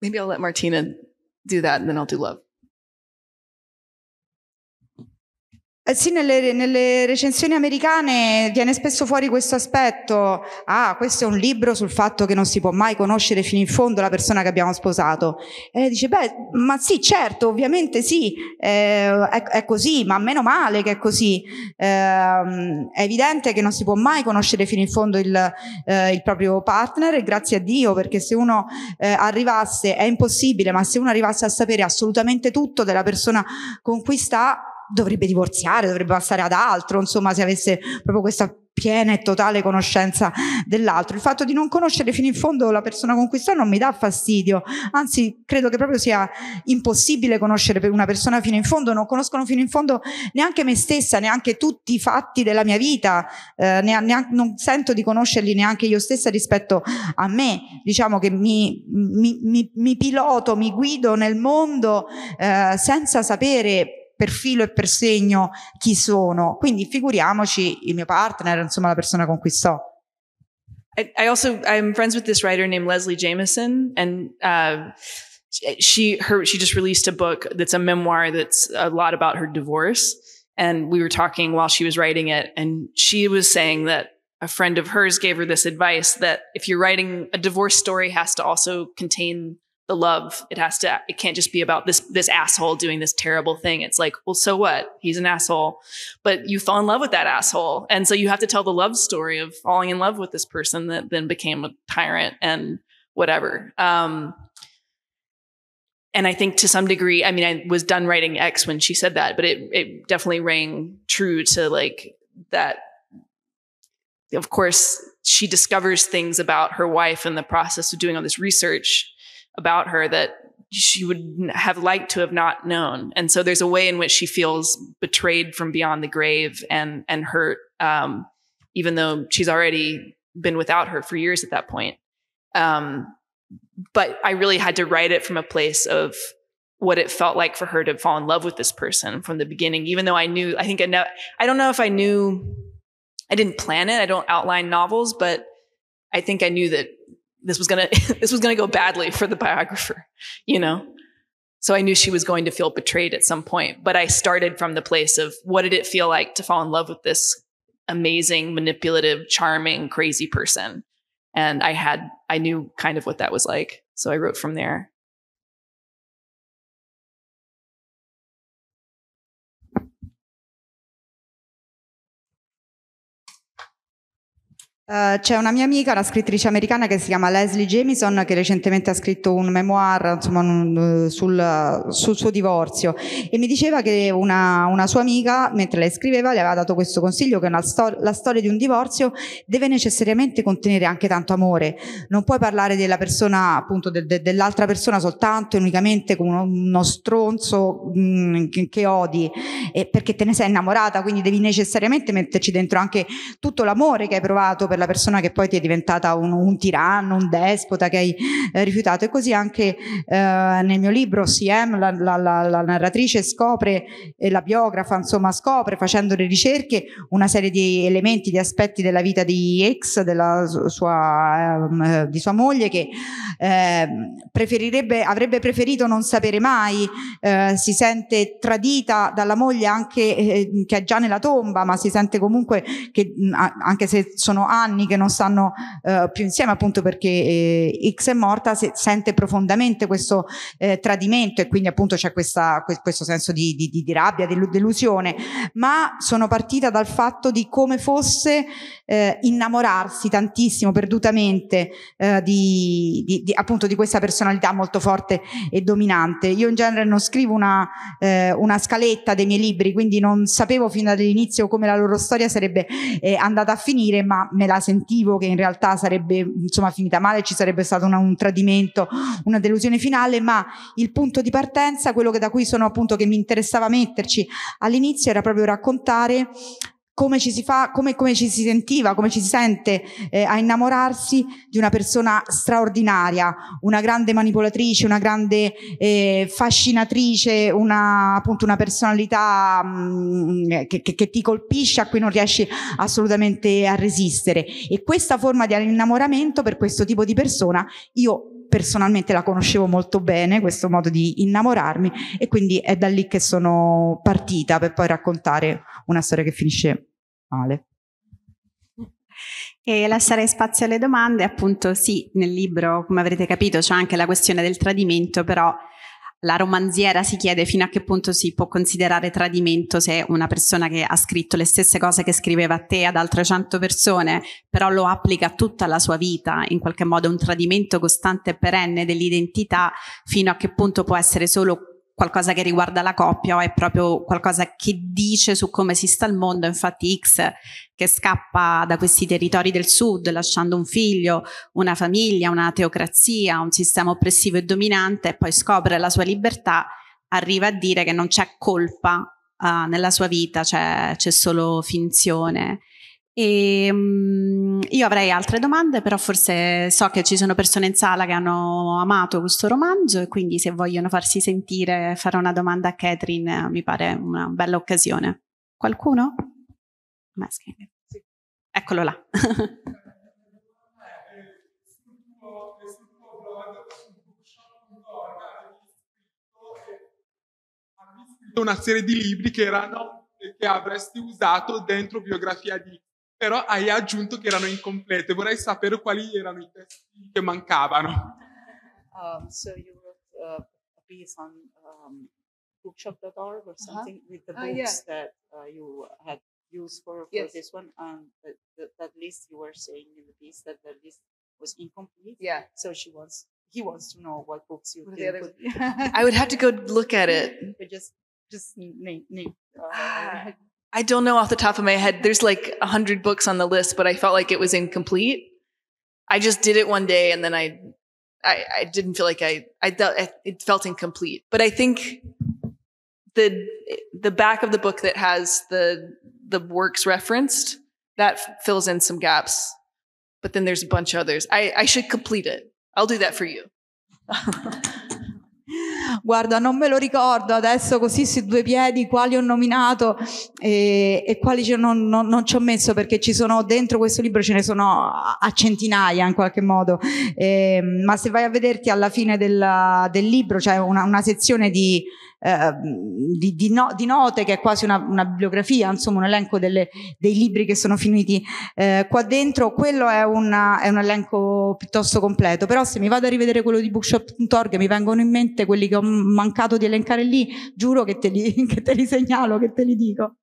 maybe I'll let Martina do that and then I'll do love. Eh sì, nelle, nelle, recensioni americane viene spesso fuori questo aspetto. Ah, questo è un libro sul fatto che non si può mai conoscere fino in fondo la persona che abbiamo sposato. E lei dice, beh, ma sì, certo, ovviamente sì, eh, è, è, così, ma meno male che è così. Eh, è evidente che non si può mai conoscere fino in fondo il, eh, il proprio partner e grazie a Dio, perché se uno eh, arrivasse, è impossibile, ma se uno arrivasse a sapere assolutamente tutto della persona con cui sta, dovrebbe divorziare, dovrebbe passare ad altro, insomma, se avesse proprio questa piena e totale conoscenza dell'altro. Il fatto di non conoscere fino in fondo la persona con cui sto non mi dà fastidio, anzi credo che proprio sia impossibile conoscere una persona fino in fondo, non conoscono fino in fondo neanche me stessa, neanche tutti i fatti della mia vita, eh, neanche, non sento di conoscerli neanche io stessa rispetto a me, diciamo che mi, mi, mi, mi piloto, mi guido nel mondo eh, senza sapere per filo e per segno chi sono. Quindi figuriamoci il mio partner, insomma la persona con cui sto. I, also I'm friends with this writer named Leslie Jameson and uh, she her she just released a book that's a memoir that's a lot about her divorce and we were talking while she was writing it and she was saying that a friend of hers gave her this advice that if you're writing a divorce story has to also contain the love it has to it can't just be about this this asshole doing this terrible thing it's like well so what he's an asshole but you fall in love with that asshole and so you have to tell the love story of falling in love with this person that then became a tyrant and whatever um and I think to some degree, I mean, I was done writing X when she said that, but it it definitely rang true to like that. Of course, she discovers things about her wife in the process of doing all this research about her that she would have liked to have not known. And so there's a way in which she feels betrayed from beyond the grave and and hurt, um, even though she's already been without her for years at that point. Um, but I really had to write it from a place of what it felt like for her to fall in love with this person from the beginning, even though I knew, I think I know, I don't know if I knew, I didn't plan it. I don't outline novels, but I think I knew that this was gonna [LAUGHS] this was gonna go badly for the biographer, you know. So I knew she was going to feel betrayed at some point, but I started from the place of what did it feel like to fall in love with this amazing, manipulative, charming, crazy person? And I had I knew kind of what that was like. So I wrote from there. Uh, c'è una mia amica, una scrittrice americana che si chiama Leslie Jamison, che recentemente ha scritto un memoir insomma, un, eh, sul, sul, suo divorzio e mi diceva che una, una, sua amica, mentre lei scriveva, le aveva dato questo consiglio che sto la storia di un divorzio deve necessariamente contenere anche tanto amore. Non puoi parlare della persona, appunto, de, de, dell'altra persona soltanto e unicamente come uno, uno stronzo mh, mm, che, odi, eh, perché te ne sei innamorata, quindi devi necessariamente metterci dentro anche tutto l'amore che hai provato per per la persona che poi ti è diventata un, un tiranno, un despota che hai eh, rifiutato e così anche eh, nel mio libro CM la, la, la, la narratrice scopre e la biografa insomma scopre facendo le ricerche una serie di elementi, di aspetti della vita di ex della sua, ehm, eh, di sua moglie che ehm, preferirebbe, avrebbe preferito non sapere mai, eh, si sente tradita dalla moglie anche eh, che è già nella tomba ma si sente comunque che anche se sono anni anni che non stanno eh, più insieme appunto perché eh, X è morta se, sente profondamente questo eh, tradimento e quindi appunto c'è questa, questo senso di, di, di rabbia, di delusione ma sono partita dal fatto di come fosse eh, innamorarsi tantissimo perdutamente eh, di, di, di, appunto di questa personalità molto forte e dominante io in genere non scrivo una, eh, una scaletta dei miei libri quindi non sapevo fin dall'inizio come la loro storia sarebbe eh, andata a finire ma me la sentivo che in realtà sarebbe insomma finita male, ci sarebbe stato una, un tradimento, una delusione finale, ma il punto di partenza, quello che da cui sono appunto che mi interessava metterci all'inizio era proprio raccontare come ci si fa, come, come ci si sentiva, come ci si sente eh, a innamorarsi di una persona straordinaria, una grande manipolatrice, una grande eh, fascinatrice, una, appunto una personalità mh, mm, eh, che, che, che ti colpisce, a cui non riesci assolutamente a resistere. E questa forma di innamoramento per questo tipo di persona io personalmente la conoscevo molto bene, questo modo di innamorarmi e quindi è da lì che sono partita per poi raccontare una storia che finisce male. E lasciare spazio alle domande, appunto sì, nel libro, come avrete capito, c'è anche la questione del tradimento, però la romanziera si chiede fino a che punto si può considerare tradimento se una persona che ha scritto le stesse cose che scriveva a te ad altre 100 persone, però lo applica a tutta la sua vita, in qualche modo un tradimento costante e perenne dell'identità, fino a che punto può essere solo qualcosa che riguarda la coppia o è proprio qualcosa che dice su come si sta al mondo. Infatti X che scappa da questi territori del sud lasciando un figlio, una famiglia, una teocrazia, un sistema oppressivo e dominante e poi scopre la sua libertà, arriva a dire che non c'è colpa uh, nella sua vita, cioè, c'è solo finzione. E, um, io avrei altre domande, però forse so che ci sono persone in sala che hanno amato questo romanzo e quindi se vogliono farsi sentire, fare una domanda a Catherine, eh, mi pare una bella occasione. Qualcuno? Masking. Eccolo là. una serie di libri che erano che avresti usato dentro biografia di però hai aggiunto che erano incomplete. Vorrei sapere quali erano i testi che mancavano. Um, so you wrote uh, a piece on um, bookshop.org or uh-huh. something uh-huh. with the oh, books uh, yeah. that uh, you had used for, for yes. this one. And the, the, that list you were saying in the piece that the list was incomplete. Yeah. So she wants, he wants to know what books you what did. [LAUGHS] I would have to go look at it. But just, just name, name. Uh, ah. I don't know off the top of my head. There's like a hundred books on the list, but I felt like it was incomplete. I just did it one day and then I, I, I didn't feel like I, I felt, it felt incomplete, but I think the, the back of the book that has the, the works referenced that fills in some gaps, but then there's a bunch of others. I, I should complete it. I'll do that for you. [LAUGHS] guarda non me lo ricordo adesso così sui due piedi quali ho nominato e, e quali non, non, non, ci ho messo perché ci sono dentro questo libro ce ne sono a centinaia in qualche modo e, ehm, ma se vai a vederti alla fine della, del libro c'è cioè una, una sezione di eh, di, di, no, di, note che è quasi una, una bibliografia, insomma un elenco delle, dei libri che sono finiti eh, qua dentro, quello è, una, è, un elenco piuttosto completo, però se mi vado a rivedere quello di bookshop.org mi vengono in mente quelli che ho mancato di elencare lì, giuro che te li, [LAUGHS] che te li segnalo, che te li dico.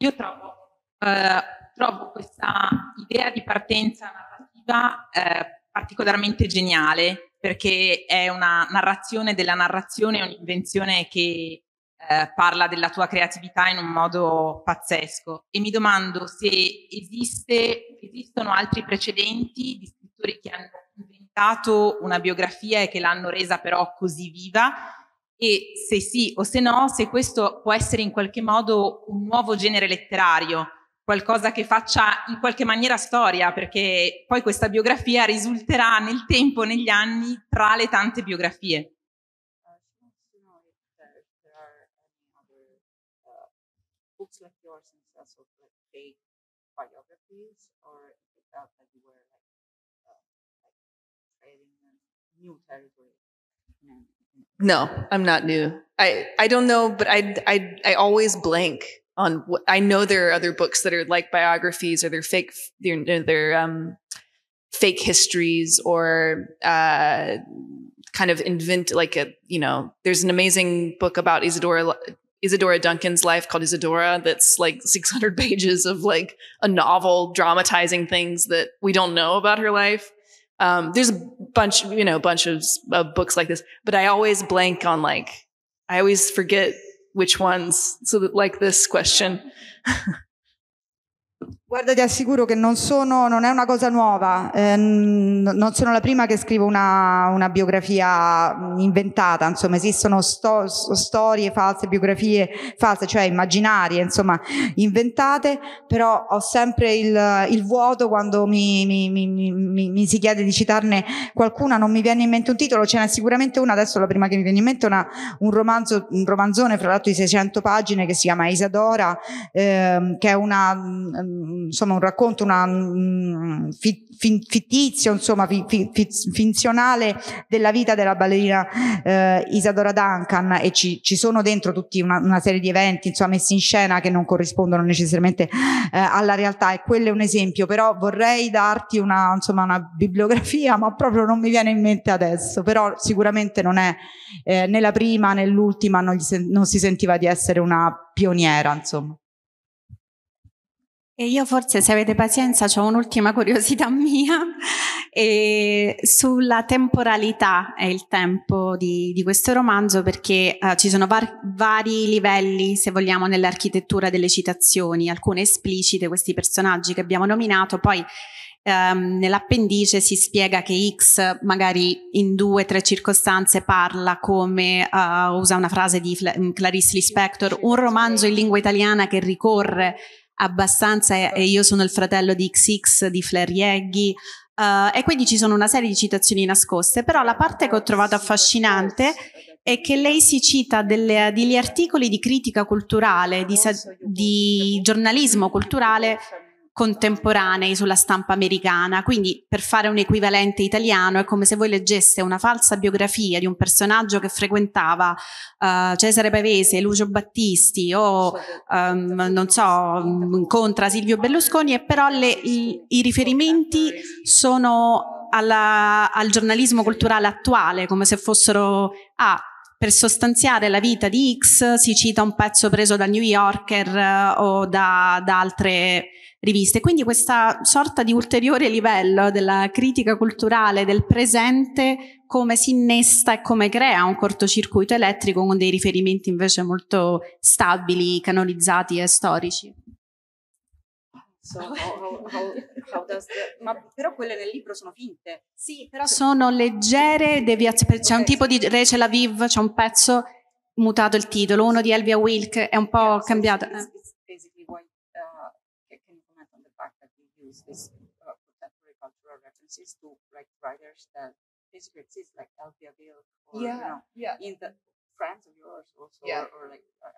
Io trovo, eh, trovo, questa idea di partenza narrativa eh, particolarmente geniale perché è una narrazione della narrazione, un'invenzione che eh, parla della tua creatività in un modo pazzesco e mi domando se esiste, esistono altri precedenti di scrittori che hanno inventato una biografia e che l'hanno resa però così viva e se sì o se no, se questo può essere in qualche modo un nuovo genere letterario qualcosa che faccia in qualche maniera storia, perché poi questa biografia risulterà nel tempo, negli anni, tra le tante biografie. No, I'm not new. I, I don't know, but I, I, I always blank on what I know there are other books that are like biographies or they're fake, they're, they're um, fake histories or uh, kind of invent like a, you know, there's an amazing book about Isadora. Isadora Duncan's life called Isadora that's like 600 [LAUGHS] pages of like a novel dramatizing things that we don't know about her life. Um, there's a bunch, you know, bunch of, of books like this, but I always blank on like I always forget which ones? So that, like this question. [LAUGHS] Guarda, ti assicuro che non, sono, non è una cosa nuova, eh, non sono la prima che scrivo una, una biografia inventata, insomma esistono sto, storie false, biografie false, cioè immaginarie, insomma inventate, però ho sempre il, il vuoto quando mi, mi, mi, mi, si chiede di citarne qualcuna, non mi viene in mente un titolo, ce n'è sicuramente una, adesso la prima che mi viene in mente è un, romanzo, un romanzone fra l'altro di 600 pagine che si chiama Isadora, eh, che è una... Um, insomma, un racconto una, um, fittizio, insomma, fi, fi, finzionale della vita della ballerina eh, Isadora Duncan e ci, ci sono dentro tutti una, una, serie di eventi insomma, messi in scena che non corrispondono necessariamente eh, alla realtà e quello è un esempio, però vorrei darti una, insomma, una bibliografia, ma proprio non mi viene in mente adesso, però sicuramente non è eh, né la prima né l'ultima, non, non si sentiva di essere una pioniera, insomma. E io forse, se avete pazienza, ho un'ultima curiosità [LAUGHS] mia e sulla temporalità e il tempo di, di questo romanzo, perché eh, ci sono var- vari livelli, se vogliamo, nell'architettura delle citazioni, alcune esplicite, questi personaggi che abbiamo nominato, poi ehm, nell'appendice si spiega che X magari in due o tre circostanze parla come, uh, usa una frase di Fla- Clarice Lispector, un romanzo in lingua italiana che ricorre abbastanza e io sono il fratello di XX, di Flair Yeggi, Uh, eh, e quindi ci sono una serie di citazioni nascoste, però la parte che ho trovato affascinante è che lei si cita delle, degli articoli di critica culturale, di, di giornalismo culturale contemporanei sulla stampa americana, quindi per fare un equivalente italiano è come se voi leggeste una falsa biografia di un personaggio che frequentava uh, Cesare Pavese, Lucio Battisti o um, non so, incontra Silvio Berlusconi e però le, i, i riferimenti sono alla, al giornalismo culturale attuale, come se fossero ah, per sostanziare la vita di X si cita un pezzo preso dal New Yorker eh, o da, da altre riviste. Quindi questa sorta di ulteriore livello della critica culturale del presente come si innesta e come crea un cortocircuito elettrico con dei riferimenti invece molto stabili, canonizzati e storici. So ah, how, how, how the... Ma però quelle nel libro sono finte. Sì, però sono leggere deviazioni. C'è okay. un tipo di Rachel Aviv, c'è un pezzo mutato il titolo, uno di Elvia Wilk è un po' yeah, cambiato. So eh. uh, uh, it's, like Elvia Wilk or yeah, you know, yeah. in the friends of yours also yeah. or, or like uh,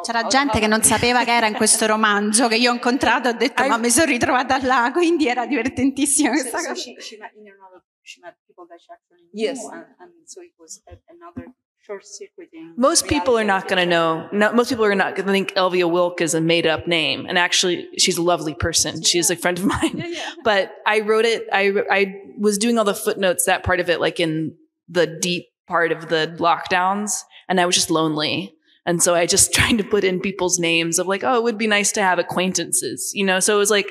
C'era gente che non sapeva che era in questo romanzo che io ho incontrato ho detto ma mi sono ritrovata là, quindi era divertentissimo questa so, cosa. she, she met, you know, she met people that she actually knew yes. and, and so it was another Most people are not going to know. No, most people are not going to think Elvia Wilk is a made up name. And actually, she's a lovely person. She yeah. a friend of mine. Yeah, yeah. [LAUGHS] But I wrote it. I, I was doing all the footnotes, that part of it, like in the deep part of the lockdowns. And I was just lonely. And so I just [LAUGHS] tried to put in people's names of like, oh, it would be nice to have acquaintances, you know? So it was like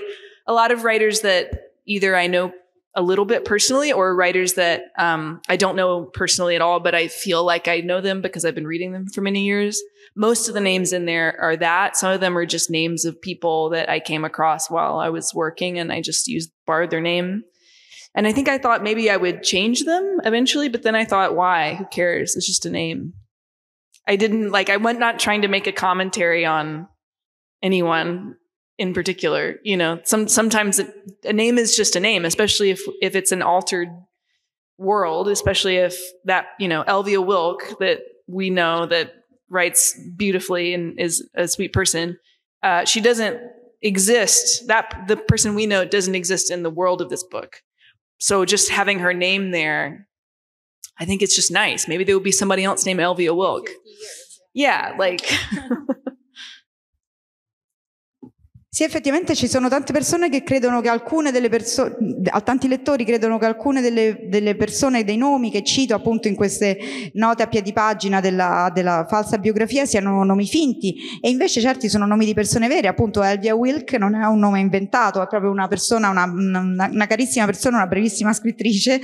a lot of writers that either I know a little bit personally or writers that um, I don't know personally at all, but I feel like I know them because I've been reading them for many years. Most of the names in there are that. Some of them are just names of people that I came across while I was working and I just used, borrowed their name. And I think I thought maybe I would change them eventually, but then I thought, why? Who cares? It's just a name. I didn't like I went not trying to make a commentary on anyone in particular. You know, some sometimes it, a name is just a name, especially if if it's an altered world, especially if that you know Elvia Wilk that we know that writes beautifully and is a sweet person. Uh, she doesn't exist. That the person we know doesn't exist in the world of this book. So just having her name there I think it's just nice. Maybe there will be somebody else named Elvia Wilk. Yeah, like [LAUGHS] Sì, effettivamente ci sono tante persone che credono che alcune delle persone, tanti lettori credono che alcune delle, delle persone, dei nomi che cito appunto in queste note a piedi pagina della, della, falsa biografia siano nomi finti e invece certi sono nomi di persone vere, appunto Elvia Wilk non è un nome inventato, è proprio una persona, una, una, una carissima persona, una brevissima scrittrice.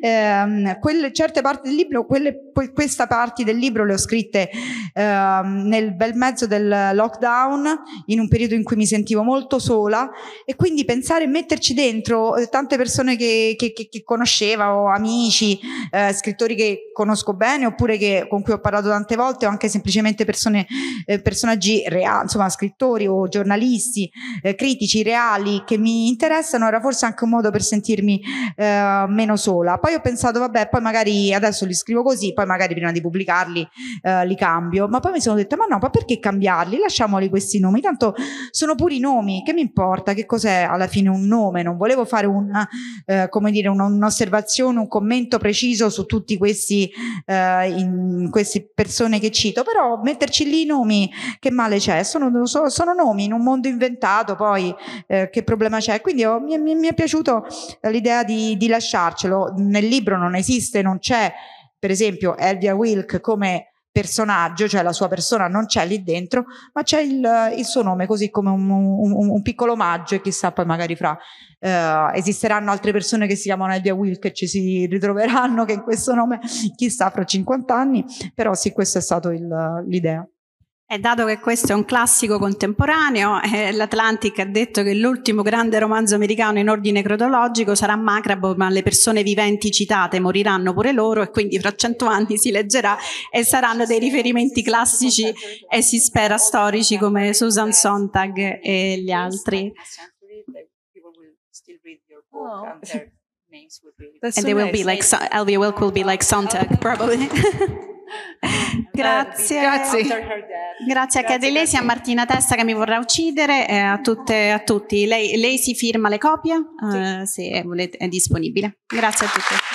Eh, quelle, certe parti del libro, quelle, questa parte del libro le ho scritte eh, nel bel mezzo del lockdown, in un periodo in cui mi sentivo sentivo molto sola e quindi pensare e metterci dentro eh, tante persone che, che, che, che conoscevo, amici, eh, scrittori che conosco bene oppure che, con cui ho parlato tante volte o anche semplicemente persone, eh, personaggi reali, insomma scrittori o giornalisti, eh, critici reali che mi interessano, era forse anche un modo per sentirmi eh, meno sola. Poi ho pensato, vabbè, poi magari adesso li scrivo così, poi magari prima di pubblicarli eh, li cambio, ma poi mi sono detta, ma no, ma perché cambiarli? Lasciamoli questi nomi, tanto sono pure i nomi, che mi importa, che cos'è alla fine un nome, non volevo fare una, eh, come dire, un'osservazione, un commento preciso su tutti questi, eh, in, queste persone che cito, però metterci lì i nomi, che male c'è, sono, sono, sono nomi in un mondo inventato, poi eh, che problema c'è, quindi oh, mi, mi, mi, è piaciuto l'idea di, di lasciarcelo, nel libro non esiste, non c'è, per esempio Elvia Wilk come personaggio, cioè la sua persona non c'è lì dentro, ma c'è il, eh, il, suo nome, così come un, un, un, piccolo omaggio e chissà poi magari fra eh, esisteranno altre persone che si chiamano Edia Will che ci si ritroveranno che in questo nome chissà fra 50 anni, però sì, questa è stata l'idea. E dato che questo è un classico contemporaneo, eh, l'Atlantic ha detto che l'ultimo grande romanzo americano in ordine cronologico sarà Macrabo, ma le persone viventi citate moriranno pure loro e quindi fra cento anni si leggerà e saranno dei riferimenti classici e si spera storici come Susan Sontag e gli altri. Oh. And they will be like, Elvia Wilk will be like Sontag, probably. [LAUGHS] grazie. Grazie. grazie a Delesi, sia Martina Testa che mi vorrà uccidere, eh, a tutte e a tutti. Lei, lei, si firma le copie sì. eh, se volete, è disponibile. Grazie a tutti.